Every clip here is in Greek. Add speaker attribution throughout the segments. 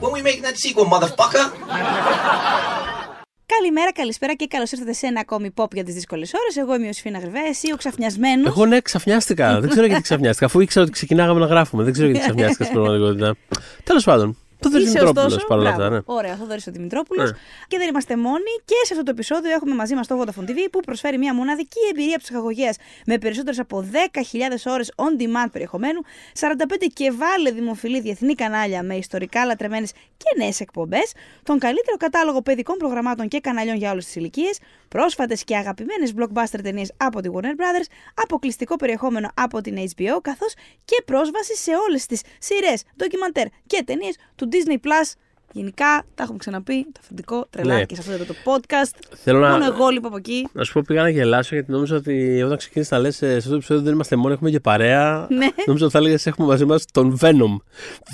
Speaker 1: When we make that sequel, motherfucker! Καλημέρα, καλησπέρα και καλώς ήρθατε σε ένα ακόμη pop για τις δύσκολες ώρες. Εγώ είμαι ο Σφίνα Γρυβέ, εσύ ο ξαφνιασμένος. Εγώ
Speaker 2: ναι, ξαφνιάστηκα. δεν ξέρω γιατί ξαφνιάστηκα. Αφού ήξερα ότι ξεκινάγαμε να γράφουμε, δεν ξέρω γιατί ξαφνιάστηκα στην πραγματικότητα. Τέλος πάντων. Το Δημητρόπουλο παρόλα αυτά. Ναι.
Speaker 1: Ωραία, θα ο Δημητρόπουλος. Ναι. Και δεν είμαστε μόνοι. Και σε αυτό το επεισόδιο έχουμε μαζί μας το Vodafone TV που προσφέρει μια μοναδική εμπειρία ψυχαγωγία με περισσότερες από 10.000 ώρες on demand περιεχομένου, 45 και βάλε δημοφιλή διεθνή κανάλια με ιστορικά λατρεμένες και νέες εκπομπές, τον καλύτερο κατάλογο παιδικών προγραμμάτων και καναλιών για όλες τις ηλικίες, πρόσφατες και αγαπημένες blockbuster ταινίες από τη Warner Brothers, αποκλειστικό περιεχόμενο από την HBO, καθώς και πρόσβαση σε όλες τις σειρές, ντοκιμαντέρ και ταινίες του Disney Plus. Γενικά, τα έχουμε ξαναπεί, το αφεντικό τρελάκι ναι. σε αυτό το podcast.
Speaker 2: Θέλω μόνο να... εγώ λοιπόν από εκεί. Να σου πω, πήγα να γελάσω γιατί νόμιζα ότι όταν ξεκίνησες να λες ε, σε αυτό το επεισόδιο δεν είμαστε μόνοι, έχουμε και παρέα. Ναι. Νόμιζα ότι θα έλεγες έχουμε μαζί μας τον Venom.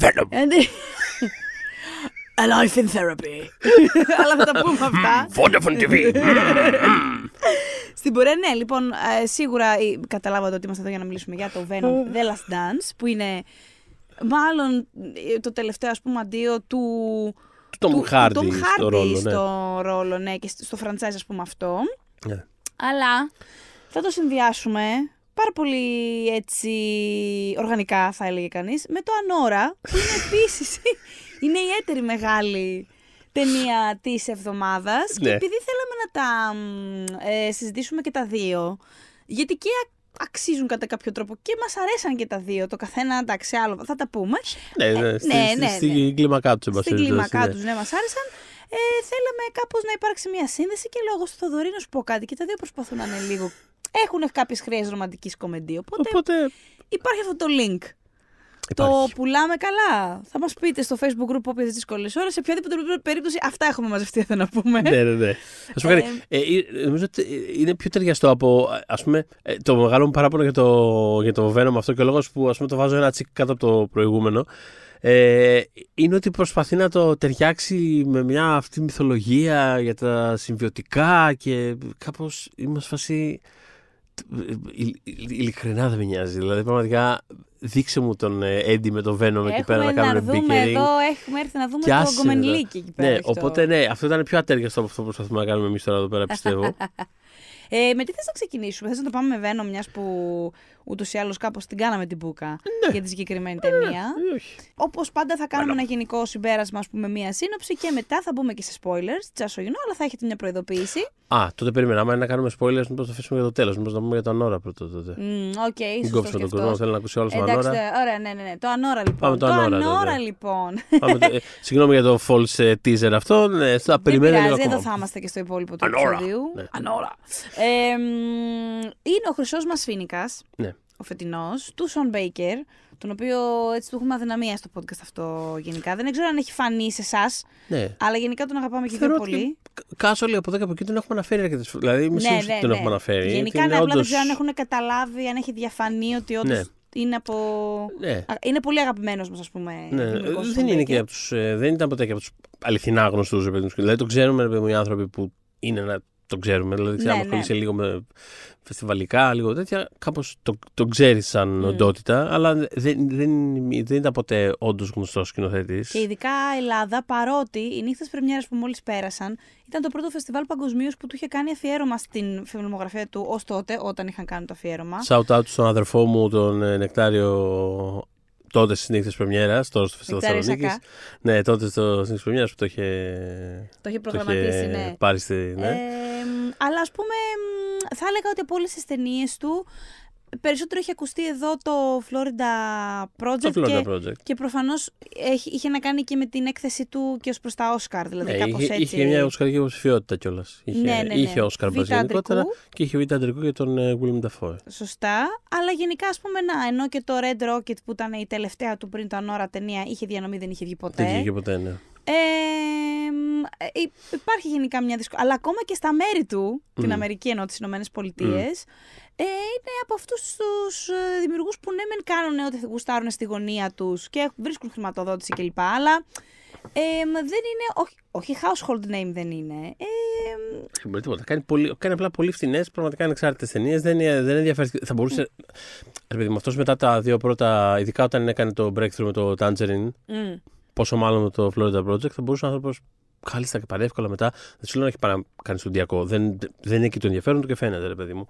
Speaker 2: Venom! Ε,
Speaker 1: ναι. A life in therapy. Αλλά θα τα πούμε αυτά. Vodafone TV. Στην πορεία, ναι, λοιπόν, ε, σίγουρα καταλάβατε ότι είμαστε εδώ για να μιλήσουμε για το Venom The Last Dance, που είναι Μάλλον ε, το τελευταίο ας πούμε αντίο του...
Speaker 2: Του Tom Hardy, στο, ναι.
Speaker 1: ρόλο, ναι. και στο franchise ας πούμε αυτό. Ναι. Αλλά θα το συνδυάσουμε πάρα πολύ έτσι οργανικά θα έλεγε κανείς με το ανώρα που είναι επίσης είναι η έτερη μεγάλη ταινία της εβδομάδας και ναι. επειδή θέλαμε να τα ε, συζητήσουμε και τα δύο γιατί και αξίζουν κατά κάποιο τρόπο και μας αρέσαν και τα δύο. Το καθένα, εντάξει, άλλο θα τα πούμε. Ναι, ναι, ε, ναι, ναι, ναι. Στην
Speaker 2: ναι. κλίμακά τους, Στην κλίμακά του, ναι,
Speaker 1: ναι μας άρεσαν. Ε, θέλαμε κάπως να υπάρξει μια σύνδεση και λόγω στο Θοδωρή να σου πω κάτι. Και τα δύο προσπαθούν να είναι λίγο. Έχουν κάποιες χρειές ρομαντικής κομμεντή. Οπότε, οπότε, υπάρχει αυτό το link. Το πουλάμε καλά. Θα μας πείτε στο facebook group όποιε δύσκολε ώρε. Σε οποιαδήποτε περίπτωση αυτά έχουμε μαζευτεί, θα να πούμε. ναι, ναι,
Speaker 2: ναι. Α πούμε, νομίζω ότι είναι πιο ταιριαστό από. Ας πούμε, το μεγάλο μου παράπονο για το, για το Venom αυτό και ο λόγος που ας πούμε, το βάζω ένα τσικ κάτω από το προηγούμενο. Ε, είναι ότι προσπαθεί να το ταιριάξει με μια αυτή μυθολογία για τα συμβιωτικά και κάπως είμαστε φασί ειλικρινά δεν με νοιάζει. Δηλαδή, πραγματικά δείξε μου τον Έντι ε, με τον Βένο εκεί πέρα να, να κάνουμε μπίκερινγκ. Εδώ
Speaker 1: έχουμε έρθει να δούμε το Γκομενλίκι εκεί πέρα. Ναι, αυτό. οπότε ναι,
Speaker 2: αυτό ήταν πιο ατέργαστο από αυτό που προσπαθούμε να κάνουμε εμείς τώρα εδώ πέρα, πιστεύω.
Speaker 1: Ε, με τι θες να ξεκινήσουμε, θες να το πάμε με Venom, μιας που ούτως ή άλλως κάπως την κάναμε την μπουκα ναι. για τη συγκεκριμένη ταινία. Ε, ε, Όπως πάντα θα κάνουμε ένα γενικό συμπέρασμα, ας πούμε, μία σύνοψη και μετά θα μπούμε και σε spoilers. Τσασογεινό, αλλά θα έχετε μια προειδοποίηση.
Speaker 2: Α, τότε περιμέναμε να κάνουμε spoilers, μήπως το αφήσουμε για το τέλος. Μήπως να πούμε για το Ανώρα πρώτο τότε. Οκ, mm, Μην κόψουμε τον κόσμο, θέλω να ακούσει όλος τον Ανώρα.
Speaker 1: Ωραία, ναι, ναι, ναι. Το Ανώρα λοιπόν. Πάμε το, το Ανώρα, λοιπόν.
Speaker 2: Πάμε το... Ε, συγγνώμη για το false teaser αυτό. Ναι, θα περιμένουμε. Δεν θα
Speaker 1: είμαστε και στο υπόλοιπο του Ανώρα. Ε, είναι ο Χρυσός Μας ναι. ο φετινός, του Σον Μπέικερ, τον οποίο έτσι του έχουμε αδυναμία στο podcast αυτό γενικά. Δεν ξέρω αν έχει φανεί σε εσάς. Ναι. Αλλά γενικά τον αγαπάμε και πιο πολύ.
Speaker 2: λέει από εδώ και από εκεί τον έχουμε αναφέρει αρκετές φορέ. Δηλαδή, μισή ναι, ναι τον ναι. έχουμε αναφέρει. Γενικά ναι, δεν ξέρω αν
Speaker 1: έχουν καταλάβει, αν έχει διαφανεί ότι όντως. Είναι, από... είναι πολύ αγαπημένος μας, ας πούμε. Ναι. Δεν, είναι και
Speaker 2: ε, δεν ήταν ποτέ και από τους αληθινά γνωστού. Δηλαδή, το ξέρουμε οι άνθρωποι που είναι ένα το ξέρουμε. Δηλαδή, ναι, άμα ναι. λίγο με φεστιβαλικά, λίγο τέτοια, κάπως τον το ξέρεις σαν mm. οντότητα, αλλά δεν, δεν, δεν ήταν ποτέ όντως γνωστός σκηνοθέτης. Και
Speaker 1: ειδικά η Ελλάδα, παρότι οι νύχτες Πρεμιέρας που μόλις πέρασαν ήταν το πρώτο φεστιβάλ παγκοσμίως που του είχε κάνει αφιέρωμα στην φιλμογραφία του ως τότε, όταν είχαν κάνει το αφιέρωμα. Shout
Speaker 2: out στον αδερφό μου, τον ε, Νεκτάριο τότε στις νύχτες Πρεμιέρας, τώρα στο Φεστιβάλ Θεσσαλονίκη. Ναι, τότε στις νύχτες Πρεμιέρας που το είχε, το είχε προγραμματίσει, το είχε ναι. ναι.
Speaker 1: Ε, αλλά ας πούμε, θα έλεγα ότι από όλες τις ταινίες του περισσότερο έχει ακουστεί εδώ το Florida Project. και, Project. Και προφανώς είχε να κάνει και με την έκθεση του και ως προς τα Όσκαρ. Δηλαδή ναι, κάπως είχε, έτσι. είχε μια
Speaker 2: Όσκαρική υποψηφιότητα κιόλας. Είχε, ναι, ναι, ναι. είχε Όσκαρ γενικότερα και είχε Β' Αντρικού για τον ε, William Dafoe.
Speaker 1: Σωστά. Αλλά γενικά ας πούμε να, ενώ και το Red Rocket που ήταν η τελευταία του πριν το Ανώρα ταινία είχε διανομή, δεν είχε βγει ποτέ. Δεν είχε ποτέ, ναι. Ε, υπάρχει γενικά μια δυσκολία. Αλλά ακόμα και στα μέρη του, mm. την Αμερική ενώ τις Ηνωμένες Πολιτείες, ε, είναι από αυτούς τους ε, δημιουργούς που ναι, μεν κάνουν ό,τι γουστάρουν στη γωνία τους και βρίσκουν χρηματοδότηση κλπ. Αλλά ε, δεν είναι. Όχι, όχι, household name δεν είναι. Ε,
Speaker 2: τίποτα. Κάνει, πολύ, κάνει απλά πολύ φθηνές, πραγματικά ανεξάρτητε ταινίες. Δεν, δεν ενδιαφέρεις. Θα μπορούσε. Mm. Ρε παιδί αυτός μετά τα δύο πρώτα, ειδικά όταν έκανε το breakthrough με το Tangerine. Πόσο μάλλον με το Florida Project θα μπορούσε ο άνθρωπος κάλλιστα και παρεύκολα μετά. Δεν σου λέω να έχει παρά κάνει Διακό. Δεν, δεν είναι εκεί το ενδιαφέρον του και φαίνεται, ρε παιδί μου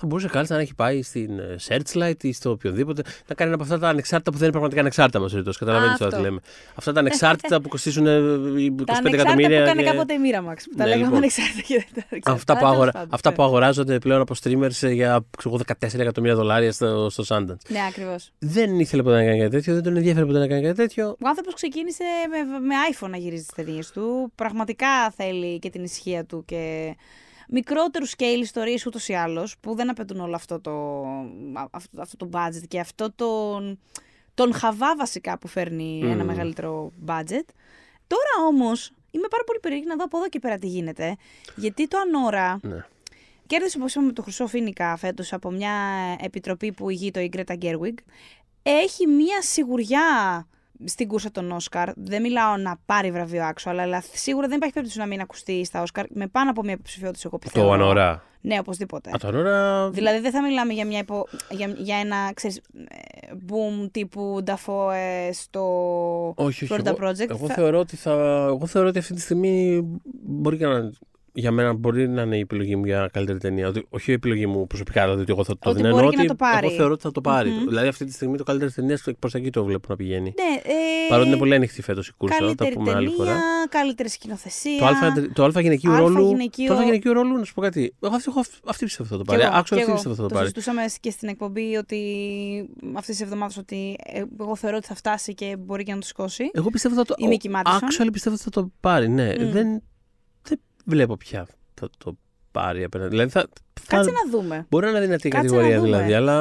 Speaker 2: θα μπορούσε κάλλιστα να έχει πάει στην ε, Searchlight ή στο οποιοδήποτε. Να κάνει ένα από αυτά τα ανεξάρτητα που δεν είναι πραγματικά ανεξάρτητα μας. Καταλαβαίνετε τώρα τι λέμε. Αυτά τα ανεξάρτητα που κοστίζουν 25 ε, ε, εκατομμύρια. Αυτά που έκανε κάποτε
Speaker 1: η Miramax. Που τα ναι, λέγαμε λοιπόν. ανεξάρτητα και δεν τα αυτά, που αγορα... αυτά
Speaker 2: που αγοράζονται πλέον από streamers για 14 εκατομμύρια δολάρια στο, στο Sundance. Ναι, ακριβώς. Δεν ήθελε ποτέ να κάνει κάτι τέτοιο, δεν τον ενδιαφέρει ποτέ να κάνει κάτι τέτοιο. Ο
Speaker 1: άνθρωπος ξεκίνησε με, με iPhone να γυρίζει τις ταινίες του. Πραγματικά θέλει και την ισχύα του και μικρότερους scale ιστορίες ούτως ή άλλως, που δεν απαιτούν όλο αυτό το, αυτό, αυτό το budget και αυτό τον, τον χαβά βασικά που φέρνει ένα μεγαλύτερο budget. Τώρα όμως είμαι πάρα πολύ περίεργη να δω από εδώ και πέρα τι γίνεται. Γιατί το Ανώρα. Ναι. Κέρδισε, όπως είπαμε, το Χρυσό Φίνικα φέτος από μια επιτροπή που ηγεί το η Γκέρουιγκ. Έχει μια σιγουριά στην κούρσα των Όσκαρ. Δεν μιλάω να πάρει βραβείο άξο, αλλά σίγουρα δεν υπάρχει περίπτωση να μην ακουστεί στα Όσκαρ με πάνω από μία υποψηφιότητα εγώ Το ανώρα. Ναι, οπωσδήποτε.
Speaker 2: Το ανώρα. Δηλαδή δεν
Speaker 1: θα μιλάμε για, μια υπο... για, για ένα ξέρεις, boom τύπου Νταφόε στο όχι, όχι, Florida Project. Εγώ, θα... θεωρώ
Speaker 2: ότι θα... εγώ θεωρώ ότι αυτή τη στιγμή μπορεί και να για μένα μπορεί να είναι η επιλογή μου για καλύτερη ταινία. Ότι, όχι η επιλογή μου προσωπικά, δηλαδή ότι εγώ θα το δίνω. Ενώ ότι το πάρει. εγώ θεωρώ ότι θα το πάρει. Mm-hmm. Δηλαδή αυτή τη στιγμή το καλύτερη ταινία προ τα εκεί το βλέπω να πηγαίνει. Ναι, ε, Παρότι είναι πολύ ανοιχτή φέτος η κούρσα, θα πούμε ταινία, άλλη φορά.
Speaker 1: Καλύτερη σκηνοθεσία. Το αλφα, το αλφα γυναικείου αλφα ρόλου. Γυναικείο... Το αλφα
Speaker 2: γυναικείου ρόλου, να σου πω κάτι. Εγώ αυτή, έχω αυτή πιστεύω θα το πάρει. Άξιο αυτή πιστεύω θα το πάρει. Το
Speaker 1: συζητούσαμε και στην εκπομπή ότι αυτή τη εβδομάδα ότι ε, εγώ θεωρώ ότι θα φτάσει και μπορεί και να το σηκώσει. Εγώ πιστεύω θα το. Άξιο πιστεύω
Speaker 2: ότι θα το πάρει, ναι. Δεν βλέπω πια θα το πάρει απέναντι. Δηλαδή θα, Κάτσε να δούμε. Μπορεί να είναι δυνατή η κατηγορία δηλαδή, αλλά.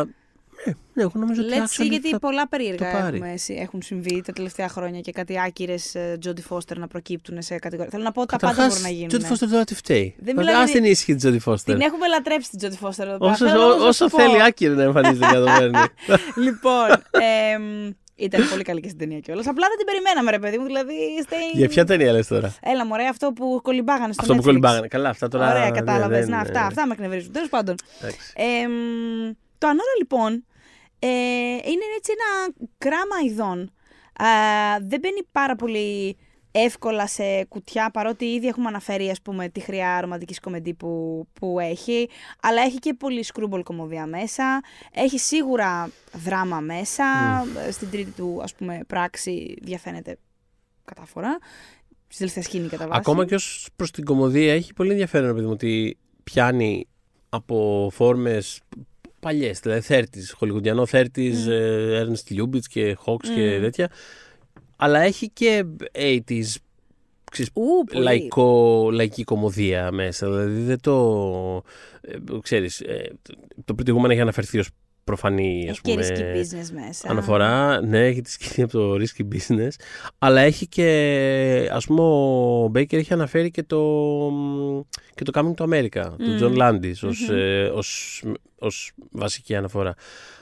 Speaker 2: Ε, ναι, εγώ νομίζω ότι. Let's see, γιατί θα... πολλά
Speaker 1: περίεργα έχουμε, έχουν συμβεί τα τελευταία χρόνια και κάτι άκυρες Τζόντι Φώστερ να προκύπτουν σε κατηγορία. Θέλω να πω ότι τα πάντα μπορούν να γίνουν. Τζόντι Φώστερ
Speaker 2: τώρα τη φταίει. Δεν μιλάω. Α την ήσυχη την Τζόντι Φώστερ. Την
Speaker 1: έχουμε λατρέψει την Τζόντι Φώστερ. Όσο, όσο θέλει άκυρη να εμφανίζεται για το
Speaker 2: Λοιπόν.
Speaker 1: Ήταν πολύ καλή και στην ταινία κιόλας. Απλά δεν την περιμέναμε, ρε παιδί μου. Δηλαδή, Για ποια
Speaker 2: ταινία λες τώρα.
Speaker 1: Έλα, μωρέ, αυτό που κολυμπάγανε στο Αυτό που κολυμπάγανε.
Speaker 2: Καλά, αυτά τώρα. Ωραία, κατάλαβες. να, αυτά, αυτά
Speaker 1: με εκνευρίζουν. Τέλος πάντων. Ε, το Ανώρα, λοιπόν, ε, είναι έτσι ένα κράμα ειδών. δεν μπαίνει πάρα πολύ εύκολα σε κουτιά, παρότι ήδη έχουμε αναφέρει ας πούμε, τη χρειά ρομαντικής κομμεντή που, που έχει. Αλλά έχει και πολύ σκρούμπολ κομμωδία μέσα. Έχει σίγουρα δράμα μέσα. Mm. Στην τρίτη του ας πούμε, πράξη διαφαίνεται κατάφορα. Στην τελευταία σκηνή κατά βάση. Ακόμα και ως
Speaker 2: προς την κομμωδία έχει πολύ ενδιαφέρον παιδί μου, ότι πιάνει από φόρμες δηλαδη θέρτης, 30s, χολιγουντιανό mm. Ernst Lubitsch και Hawks mm. και τέτοια αλλά έχει και 80 ξέρεις, Ου, λαϊκό, λαϊκή κομμωδία μέσα. Δηλαδή δεν το. Ε, ξέρεις, ε, το προηγούμενο έχει αναφερθεί ως προφανή έχει ας πούμε, και risky business μέσα. Αναφορά, ναι, έχει τη σκηνή από το risky business. Αλλά έχει και. Ας πούμε, ο Μπέικερ έχει αναφέρει και το, και το Coming to America mm. του Τζον Λάντις, ως ε, ως βασική αναφορά.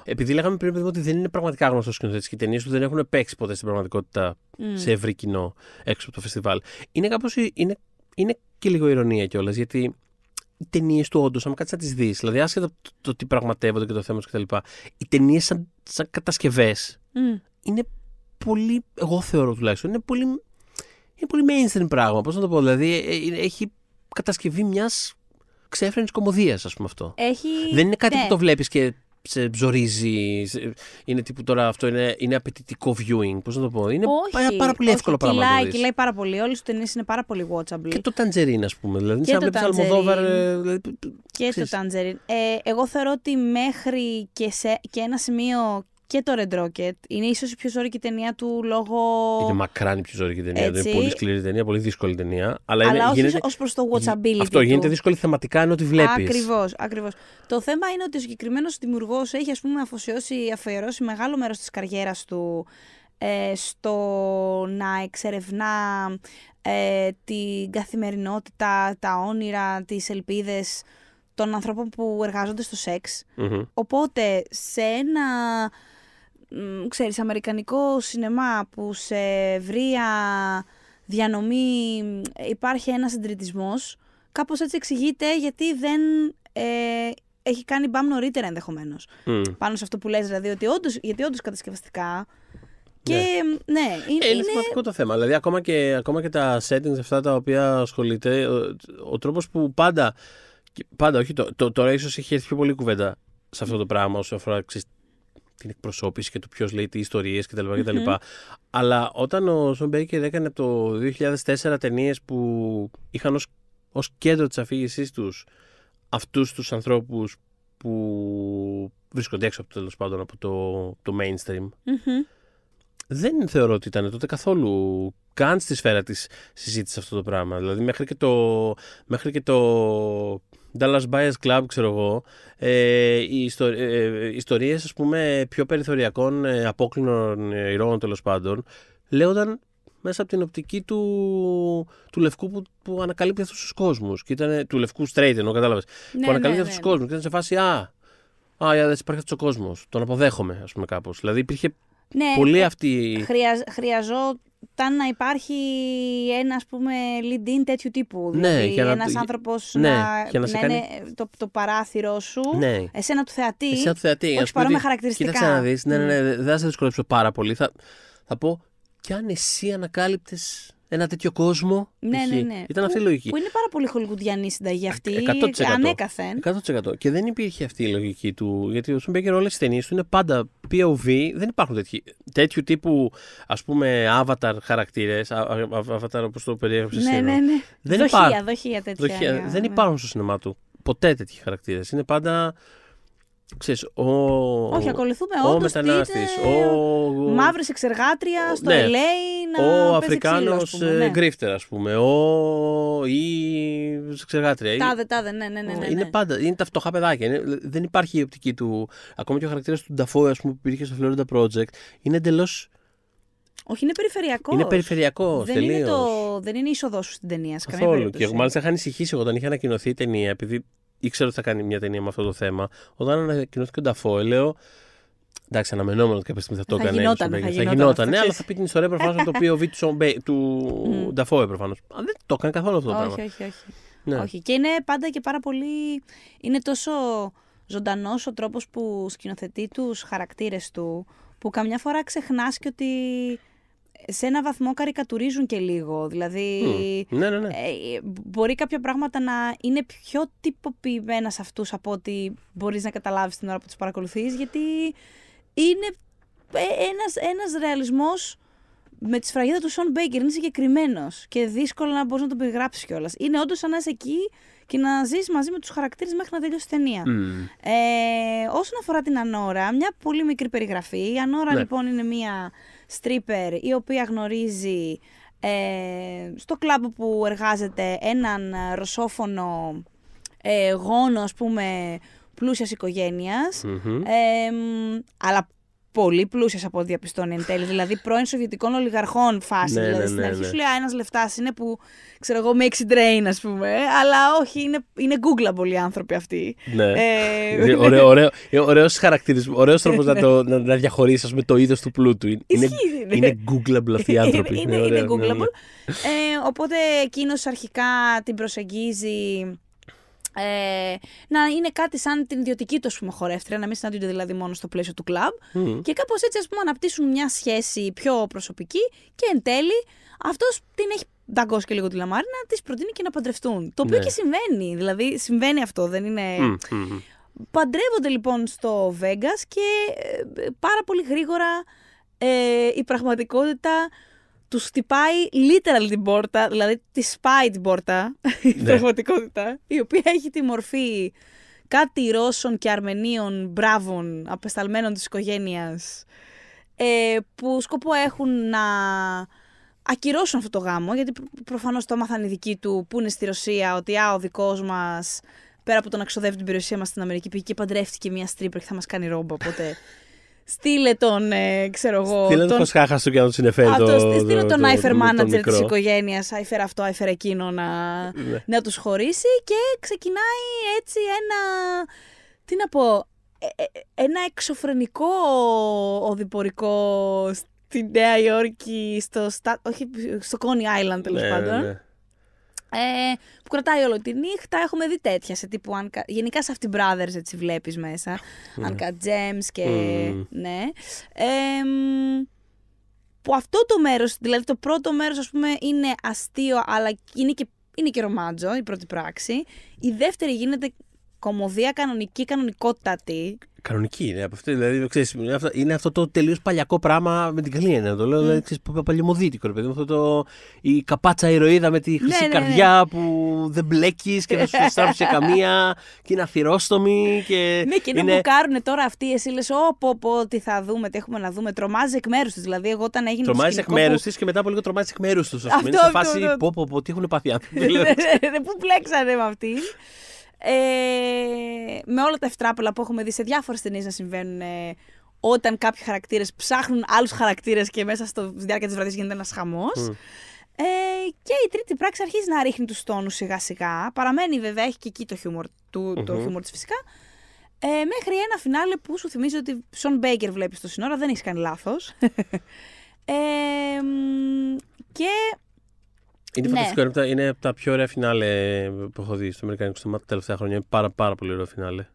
Speaker 2: Επειδή λέγαμε πριν ότι δεν είναι πραγματικά γνωστός σκηνοθέτης και οι ταινίες του δεν έχουν παίξει ποτέ στην πραγματικότητα mm. σε ευρύ κοινό έξω από το φεστιβάλ. Είναι κάπως. Είναι, είναι και λίγο ηρωνία κιόλας, γιατί οι ταινίες του όντως, αν κάτι να τις δεις, δηλαδή άσχετα το, το, τι πραγματεύονται και το θέμα τους κτλ., οι ταινίες σαν, σαν κατασκευές mm. είναι πολύ. Εγώ θεωρώ τουλάχιστον, είναι πολύ, είναι πολύ mainstream πράγμα. Πώς να το πω, δηλαδή ε, ε, έχει κατασκευή μιας ξέφρενης κομμωδίας, ας πούμε αυτό.
Speaker 1: Έχει... Δεν είναι κάτι ναι. που το βλέπεις
Speaker 2: και σε ψωρίζει. Είναι τύπου τώρα αυτό είναι, είναι απαιτητικό viewing. Πώς να το πω. Είναι όχι, πάρα, πολύ όχι, εύκολο πράγμα. Κυλάει, κυλάει
Speaker 1: πάρα πολύ. Όλες τι ταινίες είναι πάρα πολύ watchable.
Speaker 2: Και το ταντζερίν, ας πούμε. Δηλαδή, και σαν βλέπει Αλμοδόβαρ. Δηλαδή,
Speaker 1: και το ταντζερίν. Ε, εγώ θεωρώ ότι μέχρι και, σε, και ένα σημείο και το Red Rocket. Είναι ίσως η πιο ζώρικη ταινία του λόγω. Είναι
Speaker 2: μακράν η πιο ζώρικη ταινία. Έτσι. Είναι πολύ σκληρή ταινία, πολύ δύσκολη ταινία. Αλλά, αλλά είναι, όχι γίνεται... ως
Speaker 1: προς το watchability. Αυτό γίνεται δύσκολη
Speaker 2: θεματικά ενώ τη βλέπεις. Ακριβώς,
Speaker 1: ακριβώς. Το θέμα είναι ότι ο συγκεκριμένος δημιουργός έχει ας πούμε, αφοσιώσει, αφιερώσει μεγάλο μέρος της καριέρας του ε, στο να εξερευνά ε, την καθημερινότητα, τα όνειρα, τις ελπίδες των ανθρώπων που εργάζονται στο σεξ. Οπότε σε ένα ξέρεις, αμερικανικό σινεμά που σε ευρεία διανομή υπάρχει ένας συντριτισμός, κάπως έτσι εξηγείται γιατί δεν ε, έχει κάνει μπαμ νωρίτερα ενδεχομένως. Πάνω σε αυτό που λες δηλαδή, ότι όντως, γιατί όντως κατασκευαστικά και ναι, ναι ε, είναι, είναι, σημαντικό το
Speaker 2: θέμα. Δηλαδή, ακόμα και, ακόμα και τα settings αυτά τα οποία ασχολείται, ο, ο τρόπος που πάντα. Πάντα, όχι, τώρα ίσως έχει έρθει πιο πολύ κουβέντα σε αυτό το πράγμα όσον αφορά την εκπροσώπηση και το ποιος λέει τι ιστορίες κτλ. Mm-hmm. Αλλά όταν ο Μπέικερ έκανε από το 2004 ταινίες που είχαν ως ως κέντρο της αφήγησής τους αυτούς τους ανθρώπους που βρίσκονται έξω από το τέλος πάντων από το, το mainstream δεν θεωρώ ότι ήταν τότε καθόλου καν στη σφαίρα της συζήτησης αυτό το πράγμα δηλαδή το, μέχρι και το Dallas Buyers Club, ξέρω εγώ, ε, οι ε, ε, ιστορίες ας πούμε πιο περιθωριακών ε, απόκλινων ε, ηρώων τέλος πάντων, λέγονταν μέσα από την οπτική του, του λευκού που, που ανακαλύπτει αυτούς τους κόσμους. Του λευκού straight, ενώ κατάλαβες. Ναι, που ανακαλύπτει ναι, αυτούς ναι, τους ναι. κόσμους. Και ήταν σε φάση, α, α υπάρχει αυτός ο κόσμος. Τον αποδέχομαι, ας πούμε, κάπως. Δηλαδή υπήρχε ναι, πολύ ε, αυτή.
Speaker 1: Χρειαζ, χρειαζό, ήταν να υπάρχει ένα ας πούμε τέτοιου τύπου. Ναι, δηλαδή για να... ένας άνθρωπος ναι, να, να, να είναι το, το παράθυρο
Speaker 2: σου, ναι. εσένα του θεατή, εσένα του θεατή όχι παρόμοια ότι... χαρακτηριστικά. Κοίταξε να δεις, ναι, ναι, ναι, δεν θα σε δυσκολέψω πάρα πολύ. Θα, θα πω, κι αν εσύ ανακάλυπτες ένα τέτοιο κόσμο. Ναι, ναι, ναι. Ήταν αυτή η λογική. Που είναι
Speaker 1: πάρα πολύ χολικουδιανή συνταγή αυτή. 100%. Ανέκαθεν.
Speaker 2: 100%. Και δεν υπήρχε αυτή η λογική του. Γιατί ο Σούμπεκερ όλες τις ταινίες του είναι πάντα POV. Δεν υπάρχουν τέτοιοι, τέτοιου τύπου ας πούμε avatar χαρακτήρες. Avatar όπως το περιέγραψες ναι, ναι, ναι. Δεν δοχεία, δοχεία τέτοια. δεν ναι. υπάρχουν στο σινεμά του ποτέ τέτοιοι χαρακτήρες. Είναι πάντα Ξέρεις, ο... Όχι, ακολουθούμε ο μετανάστη. Ε, ο... Μαύρης
Speaker 1: εξεργάτρια στο ναι. LA. Να ο Αφρικάνο γκρίφτερ,
Speaker 2: ας πούμε. Ο... ή εξεργάτρια. Τάδε, τάδε, ναι, ναι, ναι. ναι, Είναι ναι. πάντα. Είναι τα φτωχά παιδάκια. δεν υπάρχει η οπτική του. Ακόμα και ο χαρακτήρας του πούμε, που υπήρχε στο Florida Project, είναι εντελώς.
Speaker 1: Όχι, είναι περιφερειακός. Είναι περιφερειακό, δεν Είναι το... Δεν είναι η είσοδός σου στην ταινία, σε Καθόλου. Και
Speaker 2: μάλιστα είχα ανησυχήσει όταν είχε ανακοινωθεί η ταινία, επειδή ήξερα ότι θα κάνει μια ταινία με αυτό το θέμα. Όταν ανακοινώθηκε ο Νταφόε, λέω. Εντάξει, αναμενόμενο ότι κάποια στιγμή θα το έκανε. Θα γινόταν, θα ναι, αλλά θα πει την ιστορία προφανώς το οποίο του Νταφόε προφανώ. προφανώ. Δεν το έκανε καθόλου αυτό το πράγμα. Όχι, όχι. Ναι. όχι.
Speaker 1: Και είναι πάντα και πάρα πολύ. Είναι τόσο ζωντανός ο τρόπος που σκηνοθετεί τους χαρακτήρες του, που καμιά φορά ξεχνάς και ότι σε ένα βαθμό καρικατουρίζουν και λίγο. Δηλαδή, mm. ναι, ναι, ναι. Ε, μπορεί κάποια πράγματα να είναι πιο τυποποιημένα σε αυτούς από ό,τι μπορείς να καταλάβεις την ώρα που τους παρακολουθείς, γιατί είναι ε, ένας, ένας ρεαλισμός με τη σφραγίδα του Σον Μπέικερ είναι συγκεκριμένος και δύσκολο να μπορείς να τον περιγράψεις κιόλας. Είναι όντως σαν να είσαι εκεί και να ζεις μαζί με τους χαρακτήρες μέχρι να τελειώσει η ταινία. Mm. Ε, όσον αφορά την Ανώρα, μια πολύ μικρή περιγραφή. Η Ανώρα ναι. λοιπόν είναι μια stripper η οποία γνωρίζει ε, στο κλαμπ που εργάζεται έναν ρωσόφωνο ε, γόνο ας πούμε πλούσιας αλλά πολύ πλούσιες από ό,τι διαπιστώνει εν τέλει. Δηλαδή πρώην Σοβιετικών ολιγαρχών φάση. Ναι, δηλαδή ναι, στην ναι, αρχή ναι. σου λέει ένας λεφτάς είναι που ξέρω εγώ makes it rain ας πούμε. Αλλά όχι, είναι, είναι Google οι άνθρωποι αυτοί. Ναι. Ε, ωραίο, ωραίο,
Speaker 2: ε, ωραίος χαρακτηρισμό, ωραίος τρόπος να, το, να, να διαχωρίσεις με το είδος του πλούτου. Είναι, είναι, είναι googlable αυτοί οι άνθρωποι. είναι, είναι, είναι
Speaker 1: Ε, οπότε εκείνος αρχικά την προσεγγίζει ε, να είναι κάτι σαν την ιδιωτική του πούμε, χορεύτρια, να μην συναντούνται δηλαδή μόνο στο πλαίσιο του κλαμπ. Και κάπως έτσι, ας πούμε, αναπτύσσουν μια σχέση πιο προσωπική και εν τέλει αυτός την έχει δαγκώσει και λίγο τη να τη προτείνει και να παντρευτούν. Το οποίο ναι. και συμβαίνει. Δηλαδή, συμβαίνει αυτό, δεν είναι. Mm. Παντρεύονται λοιπόν στο Βέγγα και ε, πάρα πολύ γρήγορα ε, η πραγματικότητα τους χτυπάει literal την πόρτα, δηλαδή τη σπάει την πόρτα, η ναι. πραγματικότητα, η οποία έχει τη μορφή κάτι Ρώσων και Αρμενίων μπράβων απεσταλμένων της οικογένειας ε, που σκοπό έχουν να ακυρώσουν αυτό το γάμο γιατί προφανώς το μάθανε οι δικοί του που είναι στη Ρωσία ότι α, ο δικός μας πέρα από τον να ξοδεύει την περιουσία μας στην Αμερική πήγε και παντρεύτηκε μια στρίπερ και θα μας κάνει ρόμπο οπότε στείλε τον, ε, ξέρω εγώ. Στείλε τον Κοσχάχα
Speaker 2: του και να τον συνεφέρει. Αυτό, στείλε τον Άιφερ μάνατζερ τη
Speaker 1: οικογένειας, Άιφερ αυτό, Άιφερ εκείνο να, ναι. να τους χωρίσει και ξεκινάει έτσι ένα. Τι να πω, ε, ε, ένα εξωφρενικό οδηπορικό στη Νέα Υόρκη, στο, στα, όχι, στο Coney Island τέλος ναι, πάντων. Ναι. ναι ε, που κρατάει όλο τη νύχτα. Έχουμε δει τέτοια σε τύπου. γενικά σε αυτήν brothers έτσι βλέπεις μέσα. Αν ναι. Uncut Gems και. Mm-hmm. Ναι. Ε, που αυτό το μέρος, δηλαδή το πρώτο μέρος ας πούμε είναι αστείο αλλά είναι και, είναι και ρομάτζο η πρώτη πράξη. Η δεύτερη γίνεται κομμωδία κανονική, κανονικότατη.
Speaker 2: Κανονική είναι από αυτή. Δηλαδή, ξέρεις, είναι, αυτό, είναι αυτό το τελείως παλιακό πράγμα με την καλή έννοια. Το λέω, mm. δηλαδή, παλιωμοδίτικο, Το, η καπάτσα ηρωίδα με τη ναι, χρυσή ναι, ναι. καρδιά ναι, που δεν μπλέκεις και δεν σου σε καμία και είναι αφιρόστομη. Και ναι, και να είναι...
Speaker 1: μπουκάρουν τώρα αυτοί, εσύ λες, πω, πω, τι θα δούμε, τι έχουμε να δούμε. Τρομάζει εκ μέρους τη. Δηλαδή, εγώ όταν έγινε. Τρομάζει εκ μέρους της
Speaker 2: και μετά από λίγο τρομάζεις εκ μέρους τους. Ας πούμε, σε φάση, πω, πω, πω, τι έχουν πάθει άνθρωποι.
Speaker 1: Πού πλέξανε με αυτή. Ε, με όλα τα ευτράπελα που έχουμε δει σε διάφορες ταινίες να συμβαίνουν ε, όταν κάποιοι χαρακτήρες ψάχνουν άλλους χαρακτήρες και μέσα στο στη διάρκεια της βραδιά γίνεται ένας χαμός. Ε, και η τρίτη πράξη αρχίζει να ρίχνει τους τόνους σιγά σιγά. Παραμένει βέβαια, έχει και εκεί το χιούμορ, το, το χιούμορ της φυσικά. Ε, μέχρι ένα φινάλε που σου θυμίζει ότι Σον Μπέικερ βλέπεις το σύνορα, δεν έχεις κάνει λάθος. ε, και είναι ναι. φανταστικό.
Speaker 2: Είναι από τα πιο ωραία φινάλε που έχω δει στο Αμερικανικό Στομάτι τα τελευταία χρόνια. Είναι πάρα, πάρα πολύ ωραίο φινάλε.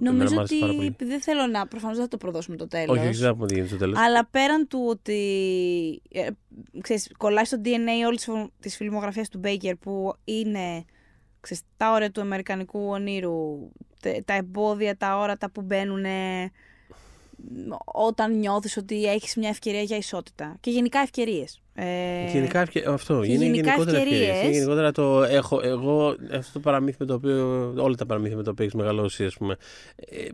Speaker 2: Νομίζω Εμένα ότι
Speaker 1: δεν θέλω να. Προφανώς δεν θα το προδώσουμε το τέλος. Όχι, δεν πούμε τι γίνεται στο τέλος. Αλλά πέραν του ότι. Ε, ξέρεις, κολλάει στο DNA όλη της φιλμογραφίας του Μπέικερ που είναι ξέρεις, τα όρια του Αμερικανικού ονείρου, τα εμπόδια, τα όρατα που μπαίνουν όταν νιώθεις ότι έχεις μια ευκαιρία για ισότητα και γενικά ευκαιρίες. Ε... Γενικά ευκαι... Αυτό. είναι γενικά γενικότερα ευκαιρίες. Είναι γενικότερα
Speaker 2: το έχω, εγώ αυτό το παραμύθι με το οποίο, όλα τα παραμύθια με το οποία έχεις μεγαλώσει, ας πούμε. Ε,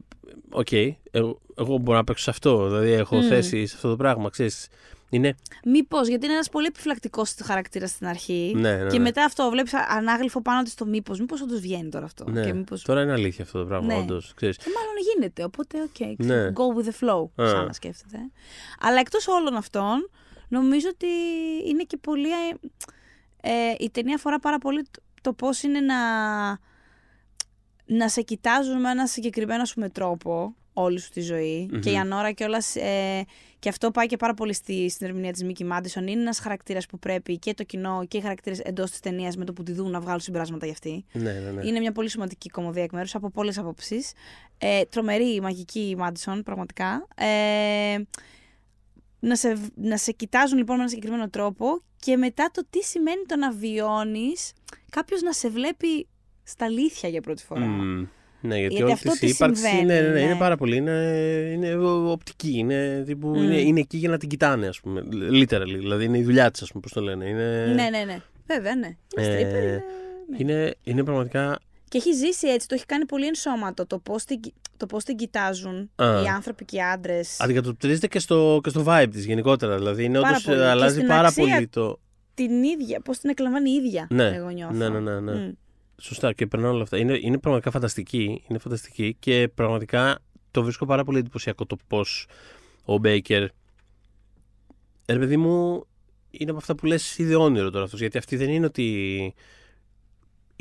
Speaker 2: οκ, ε, okay, εγώ, εγώ, μπορώ να παίξω σε αυτό, δηλαδή έχω mm. θέση σε αυτό το πράγμα, ξέρεις. Είναι.
Speaker 1: Μήπως, γιατί είναι ένας πολύ επιφυλακτικός χαρακτήρα στην αρχή. Ναι, ναι, και ναι. μετά αυτό βλέπεις ανάγλυφο πάνω της το μήπως. Μήπως όντως βγαίνει τώρα αυτό. Και μήπως...
Speaker 2: Τώρα είναι αλήθεια αυτό το πράγμα, ναι. όντως. Ε, μάλλον
Speaker 1: γίνεται. Οπότε, ok, Go with the flow, yeah. σαν να σκέφτεται. Αλλά εκτός όλων αυτών, νομίζω ότι είναι και πολύ. Ε, ε η ταινία αφορά πάρα πολύ το πώς είναι να να σε κοιτάζουν με ένα συγκεκριμένο σου τρόπο όλη σου τη ζωη Και η Ανώρα κιόλας. Ε, και αυτό πάει και πάρα πολύ στη, στην ερμηνεία της Μίκη Μάντισον. Είναι ένας χαρακτήρας που πρέπει και το κοινό και οι χαρακτήρες εντός της ταινίας με το που τη δουν να βγάλουν συμπεράσματα γι' αυτή.
Speaker 2: Ναι, ναι, ναι. Είναι
Speaker 1: μια πολύ σημαντική κομμωδία εκ μέρους από πολλές απόψεις. Ε, τρομερή, μαγική η Μάντισον, πραγματικά. Ε, να σε, να σε κοιτάζουν λοιπόν με έναν συγκεκριμένο τρόπο και μετά το τι σημαίνει το να βιώνεις κάποιος να σε βλέπει στα αλήθεια για πρώτη φορά.
Speaker 2: Ναι, γιατί, γιατί όλη αυτό της ύπαρξης είναι, ναι, ναι. είναι πάρα πολύ. Είναι, είναι οπτική. Είναι, τύπου, mm. είναι, είναι εκεί για να την κοιτάνε, ας πούμε. Literally. Δηλαδή είναι η δουλειά της, ας πούμε, πώς το λένε. Είναι... Ναι,
Speaker 1: ναι, ναι. Βέβαια, ναι. Ε, ε, είναι,
Speaker 2: ναι. είναι, είναι πραγματικά.
Speaker 1: Και έχει ζήσει έτσι, το έχει κάνει πολύ ενσώματο το πώς την, το πώς την κοιτάζουν α. οι άνθρωποι και οι άντρες.
Speaker 2: Αντικατοπτρίζεται και στο, και στο vibe της γενικότερα. Δηλαδή είναι αλλάζει πολύ. αλλάζει πάρα αξία, πολύ το.
Speaker 1: Την ίδια, πώς την εκλαμβάνει η ίδια, ναι. εγώ νιώθω. Ναι, ναι, ναι. ναι. Mm.
Speaker 2: Σωστά και περνάω όλα αυτά. Είναι, είναι πραγματικά φανταστική, είναι φανταστική και πραγματικά το βρίσκω πάρα πολύ εντυπωσιακό το πώς ο Μπέικερ. Ρε παιδί μου, είναι από αυτά που λες ήδη όνειρο τώρα αυτός, γιατί αυτή δεν είναι ότι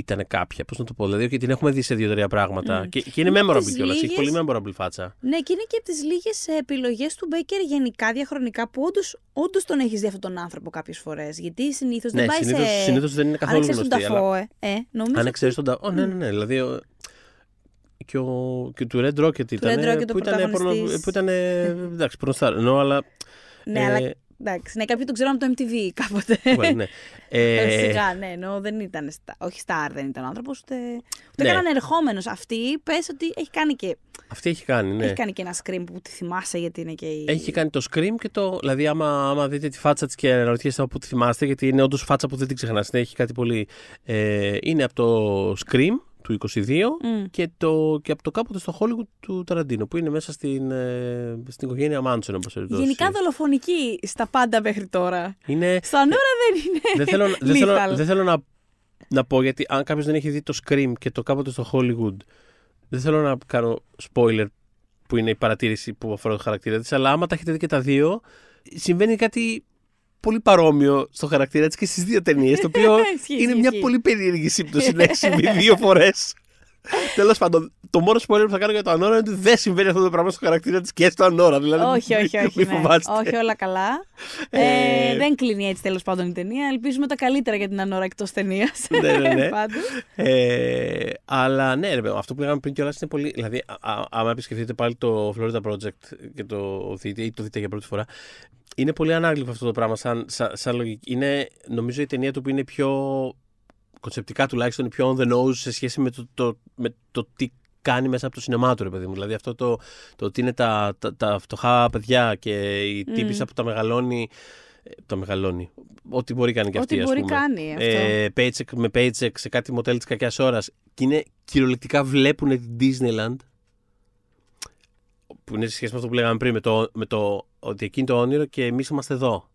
Speaker 2: ήταν κάποια. Πώς να το πω, δηλαδή, και την έχουμε δει σε δύο-τρία πράγματα. Mm. Και, και, είναι, memorable κιόλας. Έχει πολύ memorable φάτσα.
Speaker 1: Ναι, και είναι και από τις λίγες επιλογές του Μπέκερ γενικά διαχρονικά που όντως τον έχεις δει αυτόν τον άνθρωπο κάποιες φορές. Γιατί συνήθως ναι, δεν πάει συνήθως, σε. Συνήθως δεν είναι καθόλου γνωστή. Αν ξέρει τον ταφό, αλλά... ε, ε, νομίζω. Αν ξέρει τον ταφό. Oh, ναι, ναι,
Speaker 2: ναι. Δηλαδή, και, ο, και του Red Rocket ήταν. Του Red Rocket που, ήταν, που ήταν. Εντάξει, προ ναι, αλλά. Ναι, αλλά ε,
Speaker 1: Εντάξει, ναι, κάποιοι τον ξέρουν από το MTV κάποτε. Well, ναι. ε... ε ναι, δεν ήταν. Στα... Όχι στάρ δεν ήταν άνθρωπος, ούτε.
Speaker 2: Ούτε ναι.
Speaker 1: Αυτή πες ότι έχει κάνει και.
Speaker 2: Αυτή έχει κάνει, ναι. Έχει κάνει και
Speaker 1: ένα scream που τη θυμάσαι γιατί είναι και. Η... Έχει
Speaker 2: κάνει το scream και το. Δηλαδή, άμα, άμα δείτε τη φάτσα της και αναρωτιέστε από πού τη θυμάστε, γιατί είναι όντως φάτσα που δεν την ναι, Έχει κάτι πολύ. Ε, είναι από το scream του 22 mm. και, το, και από το κάποτε στο Hollywood του Ταραντίνο που είναι μέσα στην, ε, στην οικογένεια Μάντσον Γενικά
Speaker 1: δολοφονική στα πάντα μέχρι τώρα.
Speaker 2: Είναι... Στο ε, δεν
Speaker 1: είναι δεν θέλω, δεν θέλω, δεν
Speaker 2: θέλω να, πω γιατί αν κάποιος δεν έχει δει το Scream και το κάποτε στο Hollywood δεν θέλω να κάνω spoiler που είναι η παρατήρηση που αφορά το χαρακτήρα της, αλλά άμα τα έχετε δει και τα δύο συμβαίνει κάτι πολύ παρόμοιο στο χαρακτήρα της και στις δύο ταινίες. Το οποίο είναι μια πολύ περίεργη σύμπτωση να έχεις συμβεί δύο φορές. Τέλος πάντων, το μόνο που που θα κάνω για το Ανώρα είναι ότι δεν συμβαίνει αυτό το πράγμα στο χαρακτήρα της και στο Ανώρα. Δηλαδή, όχι, όχι, όχι. Μη ναι. Όχι, όλα καλά. ε, ε δεν
Speaker 1: κλείνει έτσι τέλος πάντων η ταινία. Ελπίζουμε τα καλύτερα για την Ανώρα εκτός ταινίας. Ναι, ναι, ναι.
Speaker 2: ε, αλλά ναι, ρε, αυτό που λέγαμε πριν κιόλας είναι πολύ. Δηλαδή, άμα επισκεφτείτε πάλι το Florida Project και το δείτε ή το δείτε για πρώτη φορά, είναι πολύ ανάγλυφο αυτό το πράγμα σαν, σαν, σαν λογική. Είναι νομίζω η ταινία του που είναι πιο κονσεπτικά τουλάχιστον πιο on the nose σε σχέση με το, με το τι κάνει μέσα από το σινεμά του, ρε παιδί μου. Δηλαδή αυτό το, το ότι είναι τα, τα, τα φτωχά παιδιά και η mm. τύπησα που τα μεγαλώνει ε, τα μεγαλώνει. Ό,τι μπορεί κάνει και αυτή. Ό,τι μπορεί κάνει. Αυτό. Ε, paycheck με paycheck σε κάτι μοτέλ της κακιάς ώρας. Και είναι κυριολεκτικά βλέπουν την Disneyland. Που είναι σε σχέση με αυτό που λέγαμε πριν, με το, με το ότι εκείνη το όνειρο και εμείς είμαστε εδώ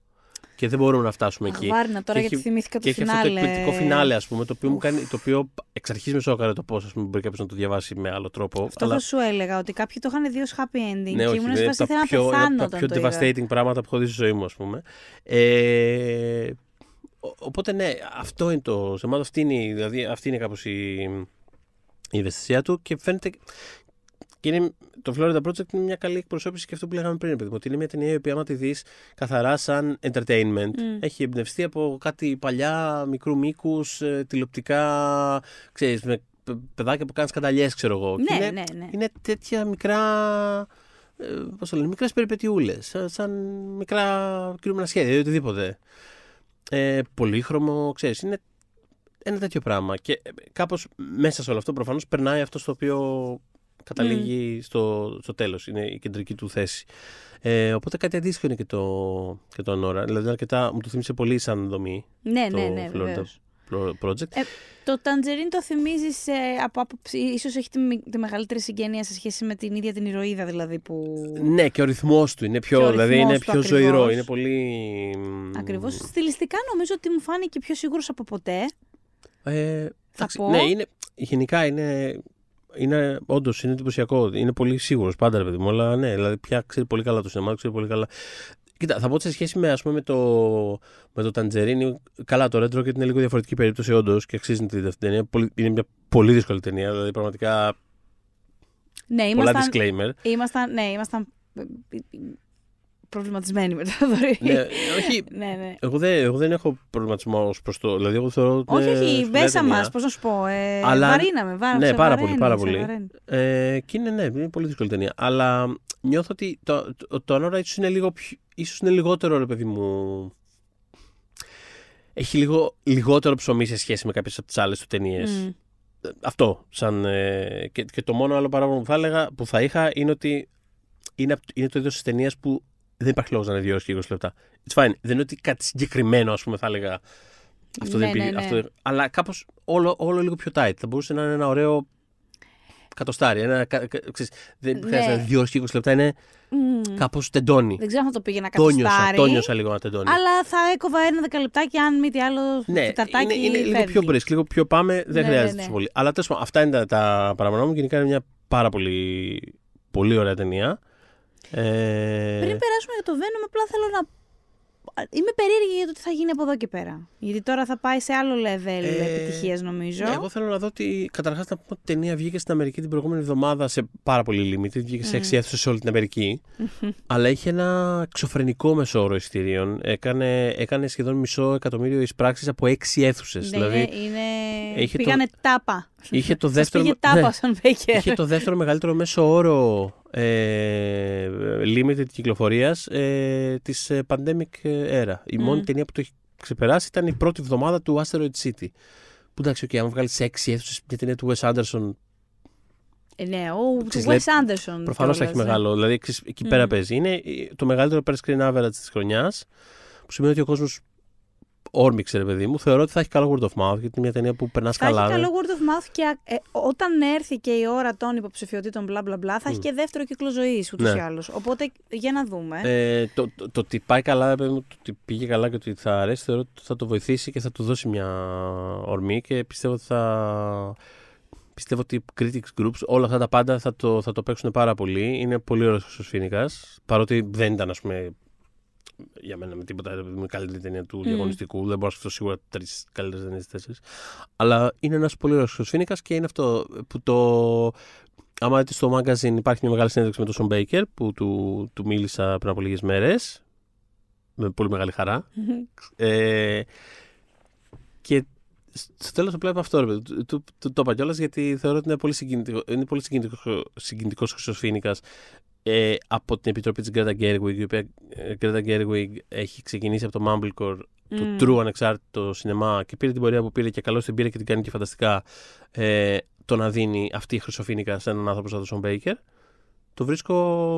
Speaker 2: και δεν μπορούμε να φτάσουμε εκεί. Βάρνα τώρα, και γιατί θυμήθηκα το φινάλε. Και έχει αυτό το εκπληκτικό φινάλε, ας πούμε, το οποίο, μου κάνει, το οποίο εξ αρχής με σώκαρε το πώς μπορεί κάποιος να το διαβάσει με άλλο τρόπο. Αυτό που
Speaker 1: σου έλεγα, ότι κάποιοι το είχαν δει ως happy ending. Ναι, και ήμουν σε φάση να πεθάνω. Είναι από τα πιο devastating
Speaker 2: πράγματα που έχω δει στη ζωή μου, ας πούμε. Ε, οπότε ναι, αυτό είναι το θέμα. Αυτή είναι, δηλαδή, αυτή είναι κάπως η, η ευαισθησία του και φαίνεται και είναι, το Florida Project είναι μια καλή εκπροσώπηση και αυτό που λέγαμε πριν. ότι είναι μια ταινία η οποία, άμα τη δεις καθαρά σαν entertainment, mm. έχει εμπνευστεί από κάτι παλιά, μικρού μήκους, ε, τηλεοπτικά, ξέρεις, με παιδάκια που κάνεις σκανταλιέ, ξέρω εγώ. Ναι, είναι, ναι, ναι. είναι τέτοια μικρά. Ε, Πώς το λένε, μικρές περιπετιούλε. Σαν μικρά κρυμμένα σχέδια ή οτιδήποτε. Ε, πολύχρωμο, ξέρεις. Είναι ένα τέτοιο πράγμα. Και ε, κάπως μέσα σε όλο αυτό προφανώς περνάει αυτό στο οποίο καταλήγει στο, στο τέλος, είναι η κεντρική του θέση. Ε, οπότε κάτι αντίστοιχο είναι και το, και το δηλαδή αρκετά μου το θύμισε πολύ σαν δομή ναι, το ναι, ναι, Florida Project.
Speaker 1: Ε, το Tangerine το θυμίζεις ε, από άποψη. ίσως έχει τη, τη, μεγαλύτερη συγγένεια σε σχέση με την ίδια την ηρωίδα δηλαδή που.
Speaker 2: Ναι, και ο ρυθμός του είναι πιο, δηλαδή είναι πιο ζωηρό. Είναι πολύ. Ακριβώς.
Speaker 1: Στιλιστικά νομίζω ότι μου φάνηκε πιο σίγουρος από ποτέ.
Speaker 2: Ε, θα Ναι, είναι, γενικά είναι είναι, όντως είναι εντυπωσιακό. Είναι πολύ σίγουρος πάντα, ρε παιδί μου. Αλλά ναι, δηλαδή πια ξέρει πολύ καλά το σινεμά, ξέρει πολύ καλά. Κοίτα, θα πω ότι σε σχέση με, ας πούμε, με, το, με το Ταντζερίνι, καλά το Red Rocket είναι λίγο διαφορετική περίπτωση όντως και αξίζει να τη δείτε αυτή την ταινία. Είναι μια πολύ δύσκολη ταινία, δηλαδή πραγματικά.
Speaker 1: Ναι, πολλά disclaimer. Ήμασταν, ναι, ήμασταν προβληματισμένη με το
Speaker 2: Θοδωρή. Ναι,
Speaker 1: όχι. ναι, ναι.
Speaker 2: Εγώ, δεν, εγώ δεν έχω προβληματισμό προς το. Δηλαδή, εγώ θεωρώ ότι. Όχι, όχι, μέσα μας, πώς
Speaker 1: να σου πω. Ε, Αλλά... Βαρύναμε, Ναι, πάρα πολύ. Πάρα πολύ.
Speaker 2: Ε, και είναι, ναι, είναι πολύ δύσκολη ταινία. Αλλά νιώθω ότι το, το, το Ανώρα ίσως είναι, λίγο, ίσως είναι λιγότερο, ρε παιδί μου. Έχει λίγο, λιγότερο ψωμί σε σχέση με κάποιες από τις άλλες του ταινίες. Mm. Αυτό. Σαν, ε, και, και το μόνο άλλο παράπονο που θα, έλεγα, που θα είχα είναι ότι είναι, είναι το είδος της ταινίας που δεν υπάρχει λόγος να είναι 2 ώρες και 20 λεπτά. It's fine. Δεν είναι ότι κάτι συγκεκριμένο, ας πούμε, θα έλεγα. Αυτό ναι, δεν Ναι, ναι. Αυτό... Αλλά κάπως όλο, όλο λίγο πιο tight. Θα μπορούσε να είναι ένα ωραίο κατοστάρι. Ένα, ξέρεις, δεν ναι. χρειάζεται είναι 2 ώρες και 20 λεπτά, είναι mm. κάπως τεντώνει. Δεν ξέρω
Speaker 1: αν θα το πήγε να κατοστάρι. τόνιωσα
Speaker 2: το λίγο να τεντώνει. Αλλά
Speaker 1: θα έκοβα ένα δεκαλεπτάκι, αν μη τι άλλο. Ναι,
Speaker 2: είναι, είναι λίγο πιο μπρισκ, λίγο πιο πάμε, δεν ναι, ναι χρειάζεται ναι. τόσο πολύ. Αλλά τέλος πάντων, αυτά είναι τα, τα παραμονά μου. Γενικά είναι μια πάρα πολύ, πολύ ωραία ταινία. Ε... Πριν
Speaker 1: περάσουμε για το Venom, απλά θέλω να. Είμαι περίεργη για το τι θα γίνει από εδώ και πέρα. Γιατί τώρα θα πάει σε άλλο level ε... επιτυχίας, νομίζω. Ναι, εγώ
Speaker 2: θέλω να δω ότι. Καταρχάς, να πω ότι η ταινία βγήκε στην Αμερική την προηγούμενη εβδομάδα σε πάρα πολύ limited. Βγήκε σε 6 αίθουσες σε όλη την αμερικη αλλά είχε ένα εξωφρενικό μεσόωρο εισιτήριων. Έκανε, έκανε σχεδόν μισό εκατομμύριο εισπράξεις από έξι αίθουσες. Ναι, δηλαδή, είναι... Πήγανε το...
Speaker 1: τάπα. Είχε το δεύτερο, ναι, είχε το
Speaker 2: δεύτερο μεγαλύτερο μέσο όρο ε, limited κυκλοφορίας ε, της ε, pandemic era. Η μόνη ταινία που το έχει ξεπεράσει ήταν η πρώτη βδομάδα του Asteroid City. Που εντάξει, okay, αν βγάλεις έξι έξι αίθουσε την ταινία του Wes Anderson.
Speaker 1: Ε, ναι, ο του Wes Anderson. Προφανώς θα έχει ναι. μεγάλο.
Speaker 2: Δηλαδή εκεί mm. πέρα παίζει. Είναι ε, το μεγαλύτερο per screen average της χρονιάς. Που σημαίνει ότι ο κόσμος όρμηξε, ρε παιδί μου, θεωρώ ότι θα έχει καλό word of mouth, γιατί είναι μια ταινία που περνάς καλά. Θα έχει καλό ναι.
Speaker 1: word of mouth και ε, όταν έρθει και η ώρα των υποψηφιωτήτων, μπλα μπλα μπλα, θα έχει και δεύτερο κύκλο ζωής ούτως ναι. ή άλλως. Οπότε για να δούμε.
Speaker 2: Ε, το, το, το, ότι πάει καλά, παιδί μου, το ότι πήγε καλά και ότι θα αρέσει, θεωρώ ότι θα το βοηθήσει και θα του δώσει μια ορμή και πιστεύω ότι θα. Πιστεύω ότι οι critics groups, όλα αυτά τα πάντα θα το, θα το παίξουν πάρα πολύ. Είναι πολύ ωραίος ο Φίνικα. Παρότι δεν ήταν, ας πούμε, για μένα με τίποτα δεν καλύτερη ταινία του mm. διαγωνιστικού. Δεν μπορώ να σκεφτώ σίγουρα τρεις καλύτερες ταινίες Αλλά είναι ένας πολύ ωραίος φίνικας και είναι αυτό που το. Άμα δείτε στο magazine υπάρχει μια μεγάλη συνέντευξη με τον Σον Μπέικερ που του, του μίλησα πριν από λίγες μέρες. Με πολύ μεγάλη Ε, και στο τέλος απλά είπα αυτό, ρε Το, το, το, το είπα κιόλας γιατί θεωρώ ότι είναι πολύ συγκινητικό, είναι ε, από την επιτροπή της Greta Gerwig, η οποία ε, Greta Gerwig έχει ξεκινήσει από το Mumblecore, το mm. true ανεξάρτητο σινεμά και πήρε την πορεία που πήρε και καλώς την πήρε και την κάνει και φανταστικά ε, το να δίνει αυτή η χρυσοφίνικα σε έναν άνθρωπο σαν τον Σον Μπέικερ. Το βρίσκω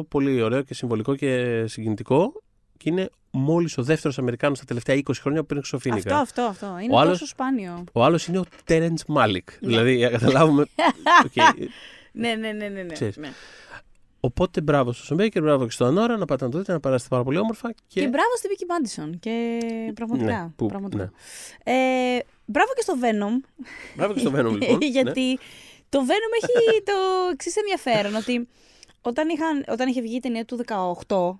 Speaker 2: πολύ ωραίο και συμβολικό και συγκινητικό και είναι μόλις ο δεύτερος Αμερικάνος τα τελευταία 20 χρόνια που πήρε χρυσοφίνικα.
Speaker 1: Αυτό, αυτό, αυτό. Είναι άλλος, τόσο σπάνιο.
Speaker 2: Ο άλλος είναι ο Τέρεντ ναι. Μάλικ. δηλαδή, καταλάβουμε. okay.
Speaker 1: ναι, ναι, ναι, ναι. ναι.
Speaker 2: Οπότε μπράβο στο Σομπέικερ, μπράβο και στον Ανώρα να πάτε να το δείτε, να περάσετε πάρα πολύ όμορφα. Και, και μπράβο
Speaker 1: στην Βίκυ Μάντισον. Και ναι, πραγματικά. Ναι, που, πραγματικά. Ναι. Ε, μπράβο και στο Venom.
Speaker 2: Μπράβο και στο Venom, λοιπόν. Ναι. Γιατί
Speaker 1: το Venom έχει το εξής ενδιαφέρον. ότι όταν, είχαν, όταν είχε βγει η ταινία του 18,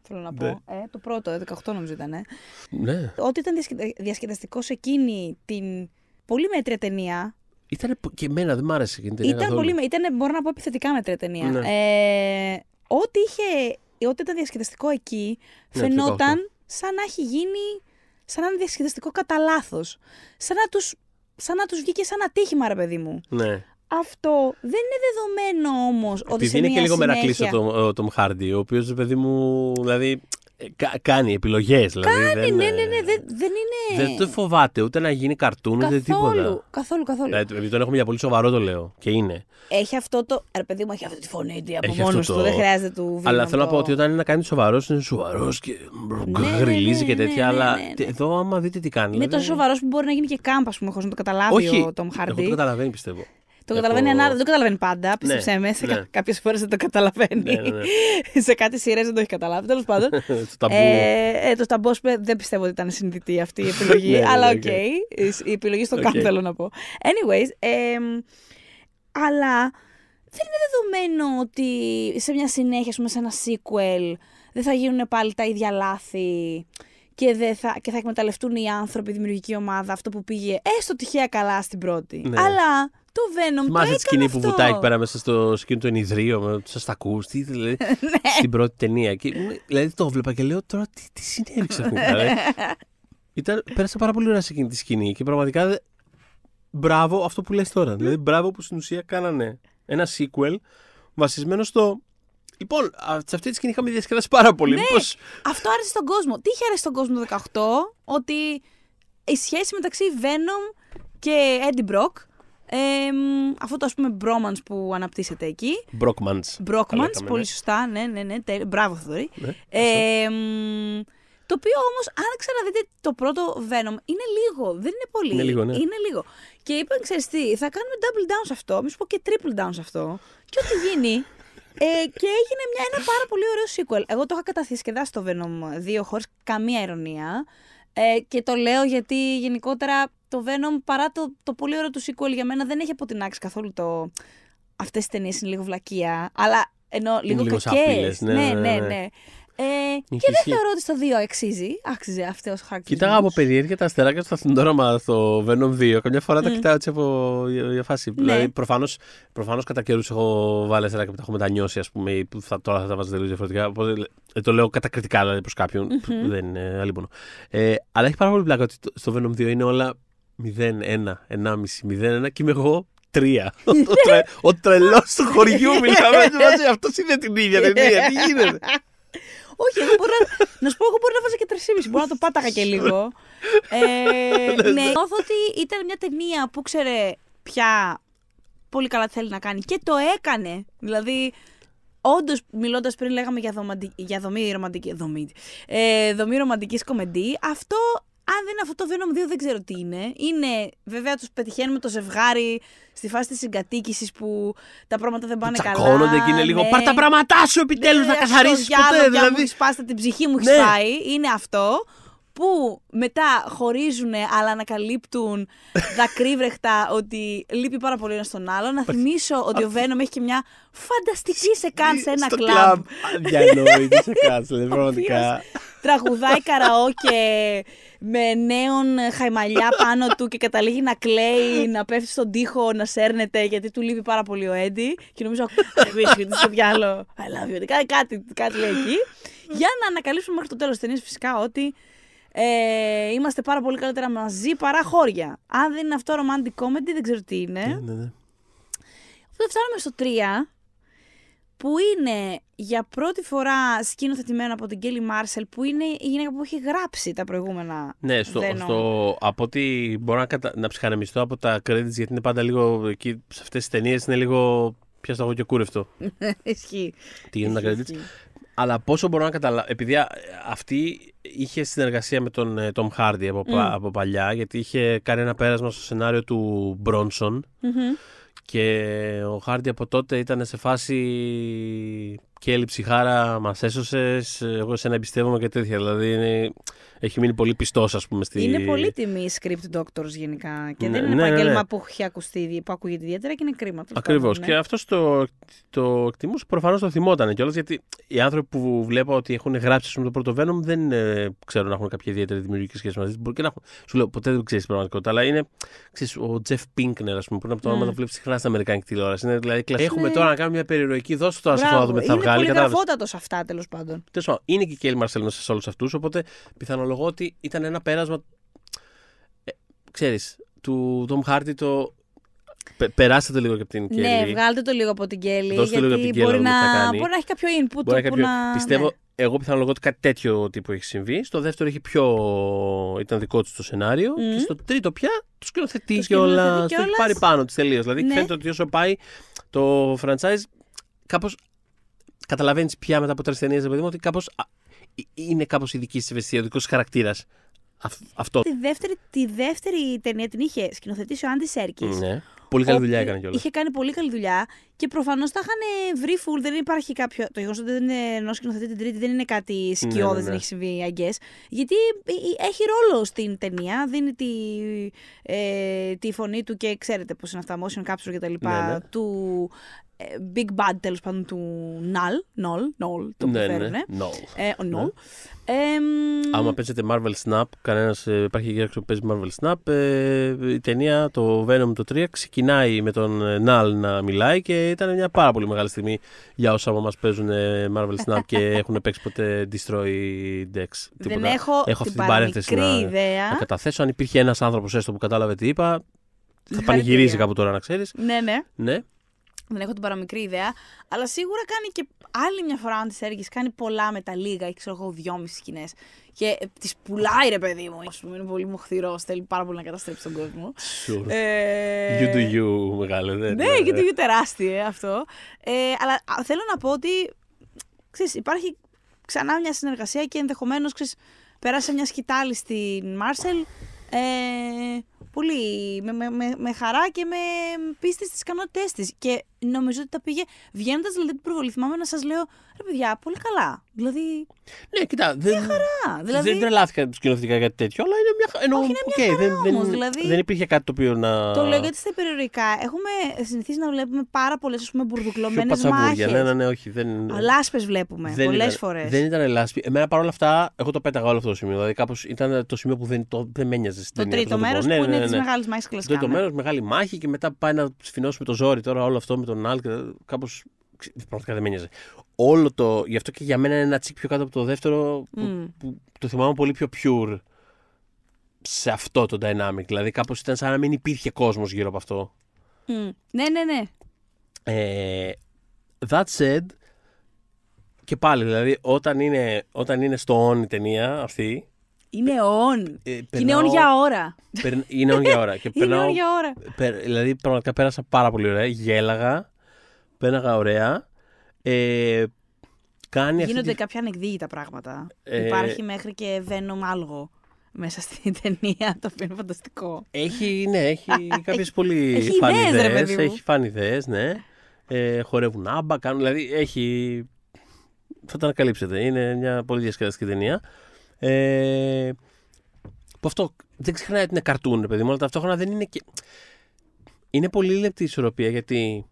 Speaker 1: θέλω να πω. Ναι. Ε, το πρώτο, 18 ε, νομίζω ήταν. Ε, ναι. Ότι ήταν διασκεδαστικό σε εκείνη την πολύ μέτρια ταινία.
Speaker 2: Ήταν και εμένα, δεν μ' άρεσε εκείνη την ταινία. Ήταν πολύ.
Speaker 1: Ήταν, μπορώ να πω επιθετικά μέτρια ταινία. Ναι. Ε, ό,τι είχε, ό,τι ήταν διασκεδαστικό εκεί, ναι, φαινόταν σαν να έχει γίνει, σαν να είναι διασκεδαστικό κατά λάθος. Σαν να τους σαν να τους βγήκε σαν ατύχημα, ρε παιδί μου. Ναι. Αυτό δεν είναι δεδομένο όμως ότι. Επειδή είναι και λίγο μερακλήσιο
Speaker 2: ο Τόμ Χάρντι, ο οποίος, παιδί μου. Δηλαδή, Κα, κάνει επιλογές, δηλαδή. Κάνει, δεν, ναι, ναι,
Speaker 1: ναι. Δεν, δεν είναι. Δεν το
Speaker 2: φοβάται ούτε να γίνει καρτούν ούτε τίποτα.
Speaker 1: Καθόλου, καθόλου. Δηλαδή,
Speaker 2: επειδή τον έχουμε για πολύ σοβαρό, το λέω. Και είναι.
Speaker 1: Έχει αυτό το. Ρε, παιδί μου, έχει αυτή τη φωνή από μόνο το... του. Δεν χρειάζεται του βίντεο. Αλλά θέλω να
Speaker 2: πω ότι όταν είναι να κάνει σοβαρός, είναι σοβαρός και ναι, ναι, γριλίζει και ναι, ναι, τέτοια. Αλλά εδώ, άμα δείτε τι κάνει. Είναι δηλαδή... τόσο σοβαρός
Speaker 1: που μπορεί να γίνει και κάμπα, ας πούμε, χωρίς να το καταλάβει Όχι, ο Τόμ Χάρντι. Εγώ το
Speaker 2: καταλαβαίνει, πιστεύω.
Speaker 1: Το καταλαβαίνει ανάλογα. Δεν το καταλαβαίνει πάντα. Ναι, πίστεψε με. Ναι. Κάποιες φορές δεν το καταλαβαίνει. Ναι, σε κάτι σειρές δεν το έχει καταλάβει. Τέλος πάντων. το ταμπό, ε, ε, δεν πιστεύω ότι ήταν συνειδητή αυτή η επιλογή. αλλά οκ. Η επιλογή στο κάτω θέλω να πω. Anyways. αλλά δεν είναι δεδομένο ότι σε μια συνέχεια, σε ένα sequel, δεν θα γίνουν πάλι τα ίδια λάθη και, θα, και θα εκμεταλλευτούν οι άνθρωποι, η δημιουργική ομάδα, αυτό που πήγε έστω τυχαία καλά στην
Speaker 2: πρώτη. Αλλά
Speaker 1: το Venom Θυμάσαι το τη σκηνή αυτό. που βουτάει πέρα
Speaker 2: μέσα στο σκηνή του ενιδρίου, με τα αστακού. Τι δηλαδή. στην πρώτη ταινία. Και, δηλαδή το βλέπα και λέω τώρα τι, τι συνέβη ξαφνικά. Δηλαδή. Ήταν, πέρασα πάρα πολύ ωραία σε εκείνη τη σκηνή και πραγματικά μπράβο αυτό που λες τώρα. Δηλαδή ναι. μπράβο που στην ουσία κάνανε ένα sequel βασισμένο στο Λοιπόν, σε αυτή τη σκηνή είχαμε διασκεδάσει πάρα πολύ. Ναι, Μήπως... Αυτό άρεσε στον κόσμο. Τι είχε αρέσει
Speaker 1: στον κόσμο το 18, ότι η σχέση μεταξύ Venom και Eddie Brock ε, αυτό το ας πούμε bromance που αναπτύσσεται εκεί.
Speaker 2: Brockmans, πολύ ναι.
Speaker 1: σωστά, ναι, ναι, ναι, μπράβο Θοδωρή. Ναι, το οποίο όμως, αν ξαναδείτε το πρώτο Venom, είναι λίγο, δεν είναι πολύ. Είναι λίγο, ναι. Είναι λίγο. Και είπαν, ξέρεις τι, θα κάνουμε double down σε αυτό, μη σου πω και triple down σε αυτό. Και ό,τι γίνει. Ε, και έγινε μια, ένα πάρα πολύ ωραίο sequel. Εγώ το είχα καταθεσκεδάσει το Venom 2 χωρίς καμία ειρωνία. Ε, και το λέω γιατί γενικότερα το Venom παρά το, το πολύ ωραίο του sequel για μένα δεν έχει αποτινάξει καθόλου το... αυτές τις ταινίες είναι λίγο βλακεία, αλλά ενώ λίγο, λίγο κακές. Ναι ναι, ναι, ναι, ναι. ναι. Ε, και δεν θεωρώ ότι στο 2 αξίζει. Άξιζε αυτός ο χαρακτήρας. Κοιτάγα από
Speaker 2: περιέργεια τα αστεράκια στο αθλητόραμα στο Venom 2. Καμιά φορά mm. τα κοιτάω έτσι από διαφάση. Ναι. Δηλαδή, προφανώς κατά καιρούς έχω βάλει αστεράκια που τα έχω μετανιώσει, ας πούμε, ή που θα, τώρα θα τα βάζω τελείως διαφορετικά. Οπότε, ε, το λέω κατακριτικά δηλαδή, προς κάποιον. Mm-hmm. Δεν είναι αλίμονο. Ε, αλλά έχει πάρα πολύ πλάκα ότι στο Venom 2 είναι όλα 0-1, 1,5, 0-1 και είμαι εγώ 3. ο τρελός του χωριού μιλάμε. Αυτός είναι την ίδια ταινία. Τι γίνεται.
Speaker 1: Όχι, εγώ μπορώ να, να σου πω, εγώ μπορεί να βάζω και 3,5. Μπορώ να το πάταγα και λίγο. ε, ναι, νιώθω ότι ήταν μια ταινία που ξέρε πια πολύ καλά τι θέλει να κάνει και το έκανε. Δηλαδή, όντως μιλώντας πριν λέγαμε για, δομαντι... για δομή ρομαντική. Δομή, ε, δομή ρομαντικής κομμεντή, αυτό αν δεν είναι αυτό το Venom 2, δεν ξέρω τι είναι. Είναι, βέβαια, τους πετυχαίνουμε το ζευγάρι στη φάση της συγκατοίκησης που τα πράγματα δεν πάνε καλά. Τσακώνονται και είναι λίγο. Ναι. Πάρ τα ναι. πράγματά σου επιτέλους να καθαρίσει ποτέ. Δηλαδή, μου την ψυχή μου, έχει ναι. Είναι αυτό. Που μετά χωρίζουν, αλλά ανακαλύπτουν δακρύβρεχτα ότι λείπει πάρα πολύ ένας τον άλλο. Να θυμίσω ότι ο Venom έχει και μια φανταστική σε καν σε ένα κλαμπ. Αδιανόητη σε καν,
Speaker 2: πραγματικά
Speaker 1: τραγουδάει και με νέον χαϊμαλιά πάνω του και καταλήγει να κλαίει, να πέφτει στον τοίχο, να σέρνεται γιατί του λείπει πάρα πολύ ο Έντι. Και νομίζω ότι τι στο διάλογο. I love you. Κάτι, κάτι, λέει εκεί. Για να ανακαλύψουμε μέχρι το τέλος της φυσικά ότι ε, είμαστε πάρα πολύ καλύτερα μαζί παρά χώρια. Αν δεν είναι αυτό ρομαντικό, comedy, δεν ξέρω τι είναι. Ναι, ναι, ναι. φτάνουμε στο 3 που είναι για πρώτη φορά σκηνοθετημένο από την Κέλλη Μάρσελ, που είναι η γυναίκα που έχει γράψει τα προηγούμενα. Ναι, στο, στο
Speaker 2: από ότι μπορώ να, κατα... να ψυχαναμιστώ από τα credits, γιατί είναι πάντα λίγο εκεί σε αυτές τις ταινίες, είναι λίγο πια στο και κούρευτο.
Speaker 1: Ισχύει.
Speaker 2: Τι γίνονται τα credits. Αλλά πόσο μπορώ να καταλάβω, επειδή αυτή είχε συνεργασία με τον Τόμ ε, Χάρντι από, mm. από παλιά, γιατί είχε κάνει ένα πέρασμα στο σενάριο του μπρονσον και ο Χάρντι από τότε ήταν σε φάση και έλλειψη χάρα, μας έσωσες. Εγώ σε να εμπιστεύομαι και τέτοια. Δηλαδή έχει μείνει πολύ πιστός, ας πούμε. Στη... Είναι
Speaker 1: τιμή η script doctors γενικά. Και ναι, δεν είναι ναι, ναι επάγγελμα ναι, που έχει ακουστεί, που ακούγεται ιδιαίτερα και είναι κρίμα. Ακριβώ. Και ναι. αυτό
Speaker 2: το, το εκτιμούσε. Προφανώς το θυμόταν κιόλας, γιατί οι άνθρωποι που βλέπω ότι έχουν γράψει πούμε, το πρώτο Venom δεν ε, ξέρω να έχουν κάποια ιδιαίτερη δημιουργική σχέση μαζί τους. Μπορεί και να έχουν. Σου λέω, ποτέ δεν ξέρεις πραγματικότητα, αλλά είναι ξέρεις, ο Τζεφ Πίνκνερ, ας πούμε, που είναι από το ναι. όνομα mm. που βλέπεις συχνά στην Αμερικάνικη τηλεόραση. Είναι, δηλαδή, Έχουμε τώρα να κάνουμε μια περιεροϊκή δόση τώρα σε θα βγάλει. Είναι πολύ
Speaker 1: αυτά τέλος πάντων.
Speaker 2: Είναι και η Κέιλ μέσα σε όλους αυτούς, οπότε πιθανό ομολογώ ότι ήταν ένα πέρασμα. Ε, ξέρεις, του Τόμ Χάρτη το. Πε, περάστε το λίγο και από την Κέλλη. Ναι, βγάλετε
Speaker 1: το λίγο από την Κέλλη. γιατί την μπορεί, να... μπορεί να έχει κάποιο input. Μπορεί Πιστεύω, ναι.
Speaker 2: εγώ πιθανολογώ ότι κάτι τέτοιο τύπο έχει συμβεί. Στο δεύτερο έχει πιο... ήταν δικό του το σενάριο. Και στο τρίτο πια το σκηνοθετεί το όλα. Το έχει πάρει πάνω της τελείως. Δηλαδή ναι. φαίνεται ότι όσο πάει το franchise, κάπως. Καταλαβαίνεις πια μετά από τρεις ταινίες, επειδή ότι κάπως ε, είναι κάπως η δική τη ευαισθησία, ο δικός χαρακτήρα. Αυτό. Τη
Speaker 1: δεύτερη, τη δεύτερη ταινία την είχε σκηνοθετήσει ο Άντι Σέρκης. Ναι.
Speaker 2: Πολύ καλή δουλειά έκανε κιόλας. Είχε
Speaker 1: κάνει πολύ καλή δουλειά και προφανώς τα είχαν βρει φουλ, Δεν υπάρχει κάποιο. Το γεγονός ότι δεν είναι ενό σκηνοθετή την Τρίτη δεν είναι κάτι ναι, σκιώδες, ναι, ναι, δεν έχει συμβεί αγκέ. Γιατί ε, ε, έχει ρόλο στην ταινία, δίνει τη, ε, τη φωνή του και ξέρετε πώς είναι αυτά, motion capture κτλ. Ναι, ναι. Του ε, big bad τέλος πάντων του Ναλ, Νολ, Νολ, το που ναι, ναι Ε, ο Νολ. Ναι. Ε,
Speaker 2: Άμα παίζετε Marvel Snap, κανένας ε, υπάρχει γύρω που παίζει Marvel Snap, ε, η ταινία, το Venom το 3, ξεκινάει με τον Ναλ ε, να μιλάει και ήταν μια πάρα πολύ μεγάλη στιγμή για όσα εμάς παίζουν Marvel Snap και έχουν παίξει ποτέ Destroy Dex. Δεν έχω, έχω αυτή την παρένθεση να, να καταθέσω. Αν υπήρχε ένας άνθρωπος έστω που κατάλαβε τι είπα, θα ναι, πανηγυρίζει κάπου τώρα να ξέρεις. Ναι, ναι. ναι.
Speaker 1: Δεν έχω την παραμικρή ιδέα. Αλλά σίγουρα κάνει και άλλη μια φορά, αν της έργει, κάνει πολλά με τα λίγα. Έχει, ξέρω εγώ, δυόμιση σκηνές. Και ε, τις πουλάει, ρε παιδί μου. Ας πούμε, είναι πολύ μοχθηρό. Θέλει πάρα πολύ να καταστρέψει τον κόσμο. Sure. Ε... You do
Speaker 2: you, μεγάλο, δεν ναι, ναι, ναι, you do ναι. you τεράστιο
Speaker 1: ε, αυτό. Ε, αλλά θέλω να πω ότι. Ξέρεις, υπάρχει ξανά μια συνεργασία και ενδεχομένως πέρασε μια σκητάλη στην Μάρσελ. Ε, πολύ με, με, με, χαρά και με πίστη στις ικανότητές της. Και νομίζω ότι τα πήγε. Βγαίνοντας δηλαδή την προβολή, θυμάμαι να σας λέω ρε παιδιά, πολύ καλά. Δηλαδή. Ναι, κοιτά. Δεν, μια χαρά. Δηλαδή... Δεν
Speaker 2: τρελάθηκα σκηνοθετικά κάτι τέτοιο, αλλά είναι μια, ενώ, Όχι, είναι μια okay, χαρά. Δεν, δεν, δηλαδή... δεν υπήρχε κάτι το οποίο να. Το λέω γιατί
Speaker 1: στα περιορικά έχουμε συνηθίσει να βλέπουμε πάρα πολλές μπουρδουκλωμένε μάχες. Ναι, ναι,
Speaker 2: ναι, όχι. Δεν...
Speaker 1: Λάσπες βλέπουμε πολλέ φορές. Δεν
Speaker 2: ήταν λάσπη. Εμένα παρόλα αυτά, εγώ το πέταγα όλο αυτό το σημείο. Δηλαδή κάπως ήταν το σημείο που δεν, το, δεν με στην Το τρίτο μέρος ναι, που είναι τη μεγάλη μάχη κλασικά. Το τρίτο μέρος, μεγάλη μάχη και μετά πάει να σφινώσουμε το ζόρι τώρα όλο αυτό με τον Άλκ, ε, Κάπως. Πραγματικά δεν με νοιάζει. Όλο το. Γι' αυτό και για μένα είναι ένα τσικ πιο κάτω από το δεύτερο που, mm. το θυμάμαι πολύ πιο pure σε αυτό το dynamic. Δηλαδή κάπως ήταν σαν να μην υπήρχε κόσμος γύρω από αυτό.
Speaker 1: Mm. Ναι, ναι, ναι.
Speaker 2: Ε, that said, και πάλι, δηλαδή, όταν είναι, όταν είναι στο on η ταινία αυτή,
Speaker 1: είναι αιών.
Speaker 2: Ε, Είναι αιών για ώρα. Είναι αιών για ώρα. Και περνάω... Είναι για ώρα. Περ... Δηλαδή, πραγματικά πέρασα πάρα πολύ ωραία. Γέλαγα. Πέναγα ωραία. Ε, κάνει Γίνονται αυτή...
Speaker 1: κάποια ανεκδίγητα πράγματα. Ε... Υπάρχει μέχρι και Venom Μάλγο μέσα στην ταινία, το οποίο είναι φανταστικό.
Speaker 2: Έχει, ναι, έχει κάποιες πολύ φανιδέ. Έχει φανιδέ, ναι. Ε, χορεύουν άμπα, κάνουν. Δηλαδή, έχει. Θα τα ανακαλύψετε. Είναι μια πολύ διασκεδαστική ταινία. Ε, που αυτό δεν ξεχνάει ότι είναι καρτούν, παιδί μου, αλλά ταυτόχρονα δεν είναι και. Είναι πολύ λεπτή η ισορροπία γιατί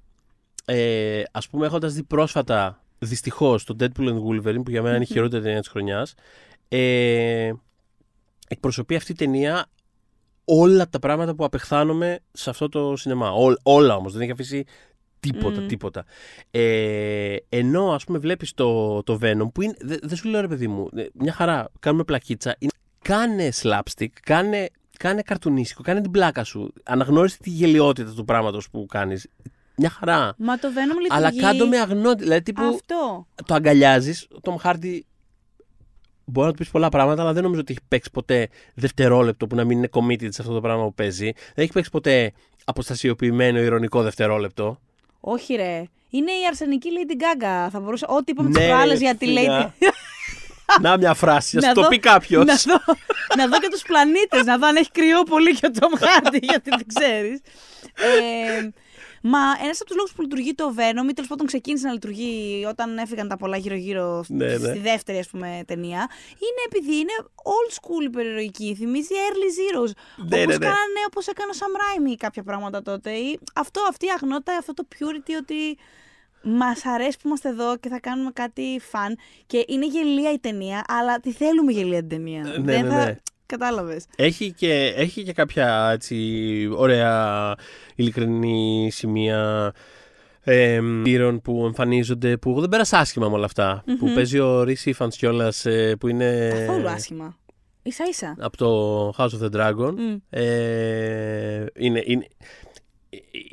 Speaker 2: ε, ας πούμε έχοντας δει πρόσφατα δυστυχώς το Deadpool and Wolverine που για μένα είναι η χειρότερη ταινία της χρονιάς ε, εκπροσωπεί αυτή η ταινία όλα τα πράγματα που απεχθάνομαι σε αυτό το σινεμά. όλα όμως, δεν έχει αφήσει Τίποτα, mm. τίποτα. Ε, ενώ, ας πούμε, βλέπεις το, το Venom που είναι. Δεν δε σου λέω ρε παιδί μου, ε, μια χαρά. Κάνουμε πλακίτσα. Είναι, κάνε slapstick, κάνε, κάνε καρτουνίσικο, κάνε την πλάκα σου. Αναγνώρισε τη γελιότητα του πράγματος που κάνεις. Μια χαρά.
Speaker 1: Μα το Venom λειτουργεί. Αλλά κάντο με αγνότητα. Δηλαδή, τύπου, Αυτό.
Speaker 2: Το αγκαλιάζεις. Ο Τόμ Χάρντι μπορεί να του πεις πολλά πράγματα, αλλά δεν νομίζω ότι έχει παίξει ποτέ δευτερόλεπτο που να μην είναι committed σε αυτό το πράγμα που παίζει. Δεν έχει παίξει ποτέ αποστασιοποιημένο ηρωνικό δευτερόλεπτο.
Speaker 1: Όχι ρε. Είναι η αρσενική Lady Gaga. Θα μπορούσε. Ό,τι είπαμε ναι, τις προάλλες για τη Lady.
Speaker 2: Να μια φράση, να το πει κάποιος.
Speaker 1: Να, δω, και τους πλανήτες, να δω αν έχει κρυό πολύ και ο Τόμ γιατί δεν ξέρεις. Ε, Μα ένας από τους λόγους που λειτουργεί το Venom, ή τέλος πάντων ξεκίνησε να λειτουργεί όταν έφυγαν τα πολλά γύρω-γύρω ναι, ναι, στη δεύτερη ας πούμε, ταινία, είναι επειδή είναι old school η περιοχή. Θυμίζει early zeros. Ναι, όπως ναι, ναι. κάνανε, όπως έκανε ο Sam Raimi κάποια πράγματα τότε. Ή αυτό, αυτή αγνότητα, αυτό το purity ότι μας αρέσει που είμαστε εδώ και θα κάνουμε κάτι φαν. Και είναι γελία η ταινία, αλλά τη θέλουμε γελία την ταινία. Ναι, Δεν ναι, θα Κατάλαβες.
Speaker 2: Έχει και, έχει και κάποια έτσι, ωραία ειλικρινή σημεία ε, πύρων που εμφανίζονται που δεν πέρασα άσχημα με όλα Που παίζει ο Ρίση Φαντ κιόλα που είναι. Καθόλου
Speaker 1: άσχημα. σα ίσα.
Speaker 2: Από το House of the Dragon. Ε, είναι, είναι,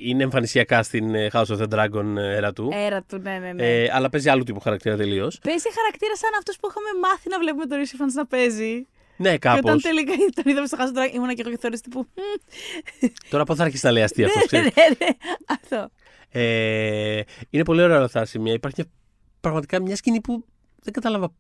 Speaker 2: είναι εμφανισιακά στην ε, House of the Dragon έρα ε, του.
Speaker 1: Έρα του, ναι, ναι, ναι.
Speaker 2: Ε, αλλά παίζει άλλου τύπου χαρακτήρα τελείως.
Speaker 1: Παίζει χαρακτήρα σαν αυτός που είχαμε μάθει να βλέπουμε τον Ρίση Φαντ να παίζει.
Speaker 2: Ναι, κάπω. Και όταν
Speaker 1: τελικά τον είδαμε στο χάσο ήμουν και εγώ και θεώρησα που.
Speaker 2: Τώρα πότε θα αρχίσει να λέει αστεία ναι, αυτός. Ναι, ναι, ναι, Αυτό. Ε, είναι πολύ ωραία τα σημεία. Υπάρχει μια, πραγματικά μια σκηνή που δεν κατάλαβα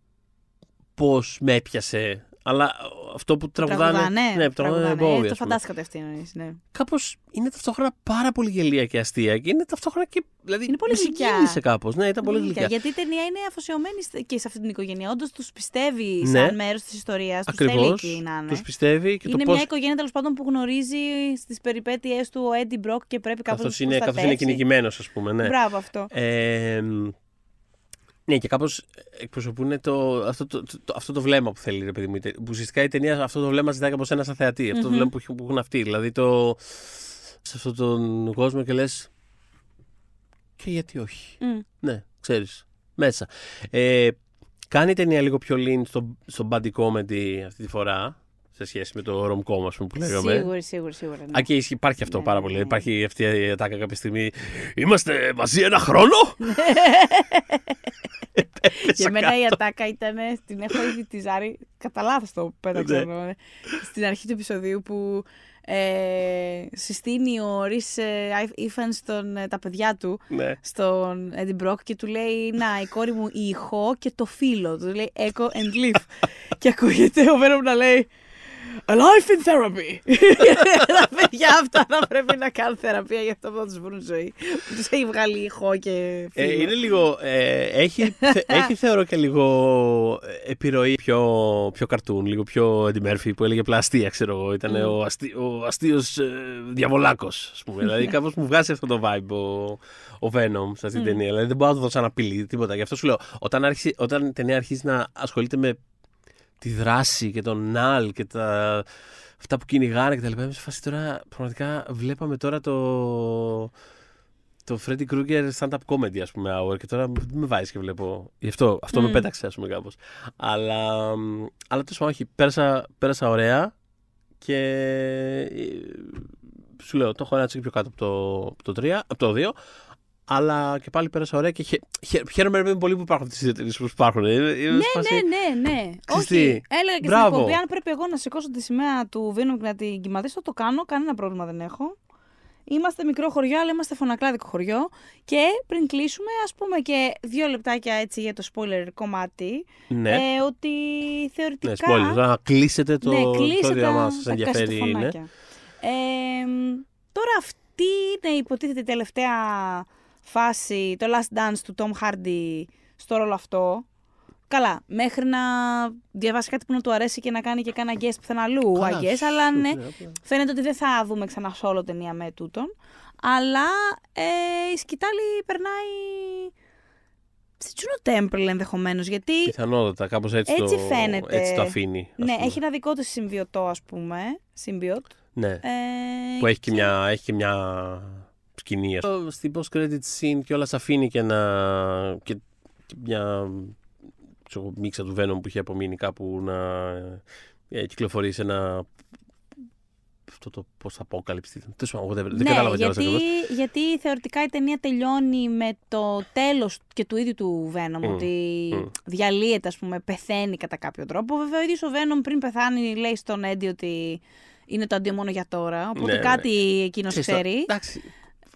Speaker 2: πώ με έπιασε αλλά αυτό που τραγουδάνε. τραγουδάνε ναι, που τραγουδάνε. τραγουδάνε. Ε, το φαντάστηκα
Speaker 1: αυτή εννοεί. Ναι.
Speaker 2: Κάπως είναι ταυτόχρονα πάρα πολύ γελία και αστεία και είναι ταυτόχρονα και. Δηλαδή, είναι πολύ γλυκιά. κάπως. Ναι, ήταν πολύ γλυκιά. Γιατί η
Speaker 1: ταινία είναι αφοσιωμένη και σε αυτή την οικογένεια. Όντως τους πιστεύει ναι. σαν μέρος της ιστορίας. Τους θέλει να Τους
Speaker 2: πιστεύει και Είναι μια
Speaker 1: οικογένεια τέλος πάντων που γνωρίζει στις περιπέτειές του ο Έντι Μπροκ και πρέπει κάπως να είναι, Καθώς είναι κυνηγημένος, ας πούμε. Ναι. Μπράβο αυτό.
Speaker 2: Ε, ναι, και κάπως ε, εκπροσωπούν το, αυτό, το, αυτό το βλέμμα που θέλει, ρε παιδί μου. Που ουσιαστικά η ταινία αυτό το βλέμμα ζητάει από ένα σαν θεατη αυτο το βλέμμα που, που έχουν αυτοί. Δηλαδή το. σε αυτόν τον κόσμο και λες. Και γιατί όχι. Ναι, ξέρεις. Μέσα. Ε, κάνει η ταινία λίγο πιο lean στο, στο body comedy αυτή τη φορά σε σχέση με το ρομκόμ, ας πούμε, που λέγαμε. Σίγουρα, σίγουρα, σίγουρα. Ναι. Α, και υπάρχει αυτό ναι, πάρα πολύ. Ναι, ναι. Υπάρχει αυτή η ατάκα κάποια στιγμή. Είμαστε μαζί ένα χρόνο. Για μένα η
Speaker 1: ατάκα ήταν. Την έχω ήδη τη Ζάρη. Κατά λάθος το πέταξα. Ναι. Λοιπόν. Στην αρχή του επεισοδίου που ε, συστήνει ο Ρις ε, Ήφαν στον, ε, τα παιδιά του στον Eddie Brock και του λέει να η κόρη μου η ηχό και το φίλο του λέει Echo and Leaf και ακούγεται ο Βέρομ να λέει A life in therapy. τα παιδιά αυτά θα πρέπει να κάνουν θεραπεία για αυτό που θα τους βρουν ζωή. τους έχει βγάλει ηχό και. Ε, είναι λίγο.
Speaker 2: Ε, έχει, θεωρώ και λίγο ε, επιρροή πιο, πιο καρτούν, λίγο πιο Eddie που έλεγε απλά ξέρω εγώ. Ήταν mm. ο, αστείο διαβολάκος, ας πούμε. δηλαδή ναι. κάπως μου βγάζει αυτό το vibe ο, Venom σε αυτή την mm. ταινία. Δηλαδή δεν μπορώ να το δω σαν απειλή, τίποτα. Γι' αυτό σου λέω, όταν, όταν η ταινία αρχίζει να ασχολείται με τη δράση και τον Ναλ και τα, αυτά που κυνηγάνε και τα λοιπά. Είμαι σε φάση τώρα, πραγματικά βλέπαμε τώρα το, το Freddy Krueger stand-up comedy, ας πούμε, hour και τώρα με βάζει και βλέπω. Γι' αυτό, με mm. πέταξε, ας πούμε, κάπως. Αλλά, αλλά τόσο όχι, πέρασα, πέρασα ωραία και ε, σου λέω, το έχω ένα πιο κάτω από το, από το 3, από το 2, αλλά και πάλι πέρασα ωραία και χαίρομαι πολύ που υπάρχουν αυτές τι συζητήσει που υπάρχουν. Ναι, ναι, ναι,
Speaker 1: ναι, ναι. Όχι. Έλεγα και στην εκπομπή, αν πρέπει εγώ να σηκώσω τη σημαία του Βίνου και να την κυματίσω, το κάνω. Κανένα πρόβλημα δεν έχω. Είμαστε μικρό χωριό, αλλά είμαστε φωνακλάδικο χωριό. Και πριν κλείσουμε, ας πούμε και δύο λεπτάκια έτσι για το spoiler κομμάτι. Ναι. Ε, ότι θεωρητικά. Ναι, spoiler. Να
Speaker 2: κλείσετε το ιστορία μα. Σας ενδιαφέρει. Ναι. Ε,
Speaker 1: τώρα αυτή είναι υποτίθεται η τελευταία φάση, το last dance του Tom Hardy στο ρόλο αυτό. Καλά, μέχρι να διαβάσει κάτι που να του αρέσει και να κάνει και κάνα guest πουθενά αλλού, αλλά ναι, φαίνεται ότι δεν θα δούμε ξανά όλο ταινία με τούτον. Αλλά ε, η σκητάλη περνάει σε τσουνο temple ενδεχομένως. Γιατί.
Speaker 2: Πιθανότατα, κάπως έτσι, έτσι, το... φαίνεται. έτσι το αφήνει. ναι,
Speaker 1: έχει ένα δικό του συμβιωτό, ας πούμε. Συμβιωτ.
Speaker 2: Ναι. Ε, που έχει Μια, έχει και μια σκηνή. Στην post-credit scene όλα αφήνει και, ένα, και, μια ξέρω, μίξα του Venom που είχε απομείνει κάπου να ε, κυκλοφορεί σε ένα αυτό το πώ θα αποκαλυψει. Δεν, δεν ναι, κατάλαβα γιατί,
Speaker 1: γιατί θεωρητικά η ταινία τελειώνει με το τέλος και του ίδιου του Venom. Mm. Ότι mm. διαλύεται, ας πούμε, πεθαίνει κατά κάποιο τρόπο. Βέβαια, ο ίδιος ο Venom πριν πεθάνει λέει στον Έντι ότι είναι το αντίο μόνο για τώρα. Οπότε ναι, ναι κάτι ναι. εκείνος ξέρεις. Εντάξει,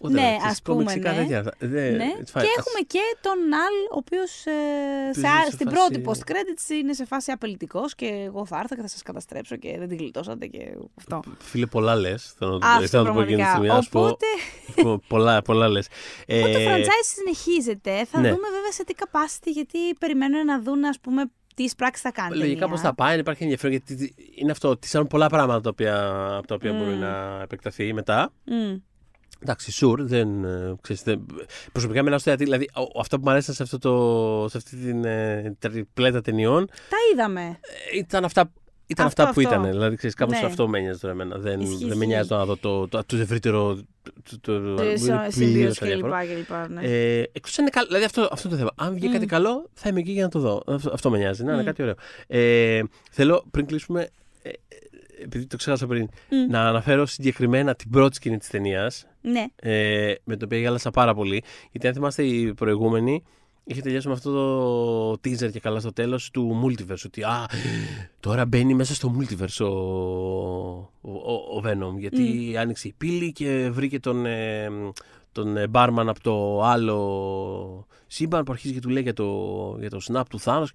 Speaker 1: ναι, ας πούμε. Ναι. Ε,
Speaker 2: δε, ναι. Ε, Και έχουμε
Speaker 1: και τον Αλ, ο οποίος ε, στην φάση... πρώτη post credits είναι σε φάση απελητικός και εγώ θα έρθω και θα σας καταστρέψω και δεν τη γλιτώσατε και αυτό.
Speaker 2: Φίλε, πολλά λες. Θέλω να το πω εκείνη τη στιγμή. Οπότε. πολλά, πολλά λες. Οπότε το franchise
Speaker 1: συνεχίζεται. Θα ναι. δούμε βέβαια σε τι capacity, γιατί περιμένουν να δουν, ας πούμε, τι πράξει θα κάνει. Λογικά πώς θα
Speaker 2: πάει, υπάρχει ενδιαφέρον γιατί είναι αυτό. Τι σαν πολλά πράγματα τα οποία, από τα οποία μπορεί mm. να επεκταθεί μετά. Mm. Εντάξει, sure, δεν, ε, ξέρεις, δεν... Προσωπικά με ένα δηλαδή αυτά που μου αρέσαν σε, αυτό το, σε αυτή την ε, τριπλέτα ταινιών. Τα είδαμε. Ε, ήταν αυτά ήταν αυτό, αυτά που αυτό. ήταν. Δηλαδή, ξέρεις, κάπως ναι. αυτό με νοιάζει τώρα εμένα. Δεν, δεν με νοιάζει να δω το, το, το ευρύτερο. Το, το, το το, κλπ. το, το, Εκτό είναι καλό. Δηλαδή, αυτό, αυτό το θέμα. Αν βγει κάτι καλό, θα είμαι εκεί για να το δω. Αυτό, με νοιάζει. Να είναι κάτι ωραίο. θέλω πριν κλείσουμε. επειδή το ξέχασα πριν, mm. να αναφέρω συγκεκριμένα την πρώτη σκηνή της ταινίας. Ναι. Ε, με το οποίο γέλασα πάρα πολύ. Γιατί αν θυμάστε οι προηγούμενοι, είχε τελειώσει με αυτό το teaser και καλά στο τέλος του Multiverse. Ότι τώρα μπαίνει μέσα στο Multiverse ο, ο, ο, Venom. Γιατί άνοιξε η πύλη και βρήκε τον, ε, τον ε, από το άλλο σύμπαν που αρχίζει και του λέει για το, για το snap του Θάνος.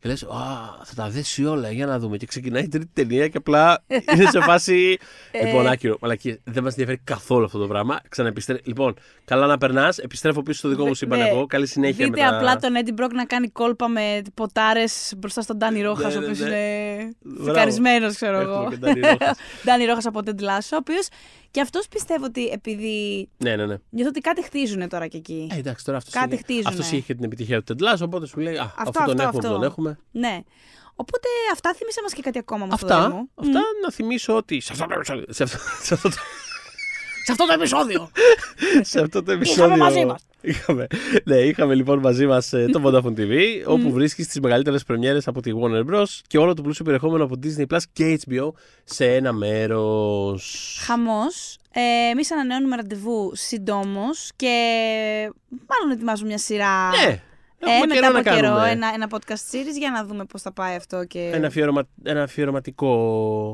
Speaker 2: Και λε, θα τα δέσει όλα, για να δούμε. Και ξεκινάει η τρίτη ταινία και απλά είναι σε φάση.
Speaker 1: Ε. λοιπόν, άκυρο,
Speaker 2: δεν μας ενδιαφέρει καθόλου αυτό το πράγμα. Ξαναεπιστρέφει. Λοιπόν, καλά να περνάς, επιστρέφω πίσω στο δικό μου σύμπαν ναι. εγώ. Καλή συνέχεια. Δείτε απλά τον
Speaker 1: Eddie Brock να κάνει κόλπα με ποτάρες μπροστά στον Ντάνι ναι, ναι, Ρόχας, ο οποίος είναι Φυκαρισμένο, ξέρω εγώ. Ντάνι Ρόχας από την Τλάσο, ο οποίος και αυτός πιστεύω ότι επειδή. Ναι, ναι, ναι. Νιώθω ότι κάτι χτίζουν τώρα και εκεί. Ε,
Speaker 2: εντάξει, τώρα αυτός κάτι αυτό ναι. είχε την επιτυχία του Τεντλά, οπότε σου λέει Α, αυτό, τον έχουμε, τον έχουμε.
Speaker 1: Ναι. Οπότε αυτά θύμισε μας και κάτι ακόμα με αυτά, αυτό
Speaker 2: Αυτά να θυμίσω ότι. Σε αυτό το σε αυτό το επεισόδιο. σε αυτό το επεισόδιο. Είχαμε μαζί μας. Είχαμε, ναι, είχαμε λοιπόν μαζί μας ε, το Vodafone TV, όπου βρίσκεις τις μεγαλύτερες πρεμιέρες από τη Warner Bros. και όλο το πλούσιο περιεχόμενο από Disney Plus και HBO σε ένα μέρος.
Speaker 1: Χαμός. Ε, Εμείς ανανεώνουμε ραντεβού συντόμως και μάλλον ετοιμάζουμε μια σειρά. Ναι.
Speaker 2: Έχουμε ε, μετά από καιρό ένα,
Speaker 1: ένα podcast series για να δούμε πώς θα πάει αυτό. Και... Ένα,
Speaker 2: αφιερωμα... ένα αφιερωματικό.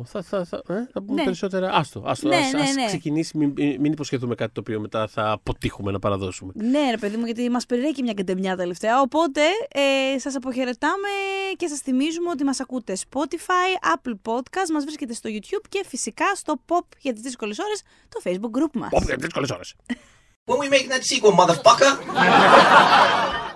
Speaker 2: Θα, θα, ε, θα πούμε ναι. περισσότερα. Άστο, άστο ναι, ας, ναι, ας ναι. ξεκινήσει. Μην, μην υποσχεθούμε κάτι το οποίο μετά θα αποτύχουμε να παραδώσουμε.
Speaker 1: Ναι, ρε παιδί μου, γιατί μας περιέχει μια κεντεμιά τελευταία. Οπότε ε, σας αποχαιρετάμε και σας θυμίζουμε ότι μας ακούτε Spotify, Apple Podcast, μας βρίσκεται στο YouTube και φυσικά στο Pop για τις δύσκολες ώρες, το Facebook group μας. Pop για τις δύσκολες ώρες. When we make that sequel,
Speaker 2: motherfucker!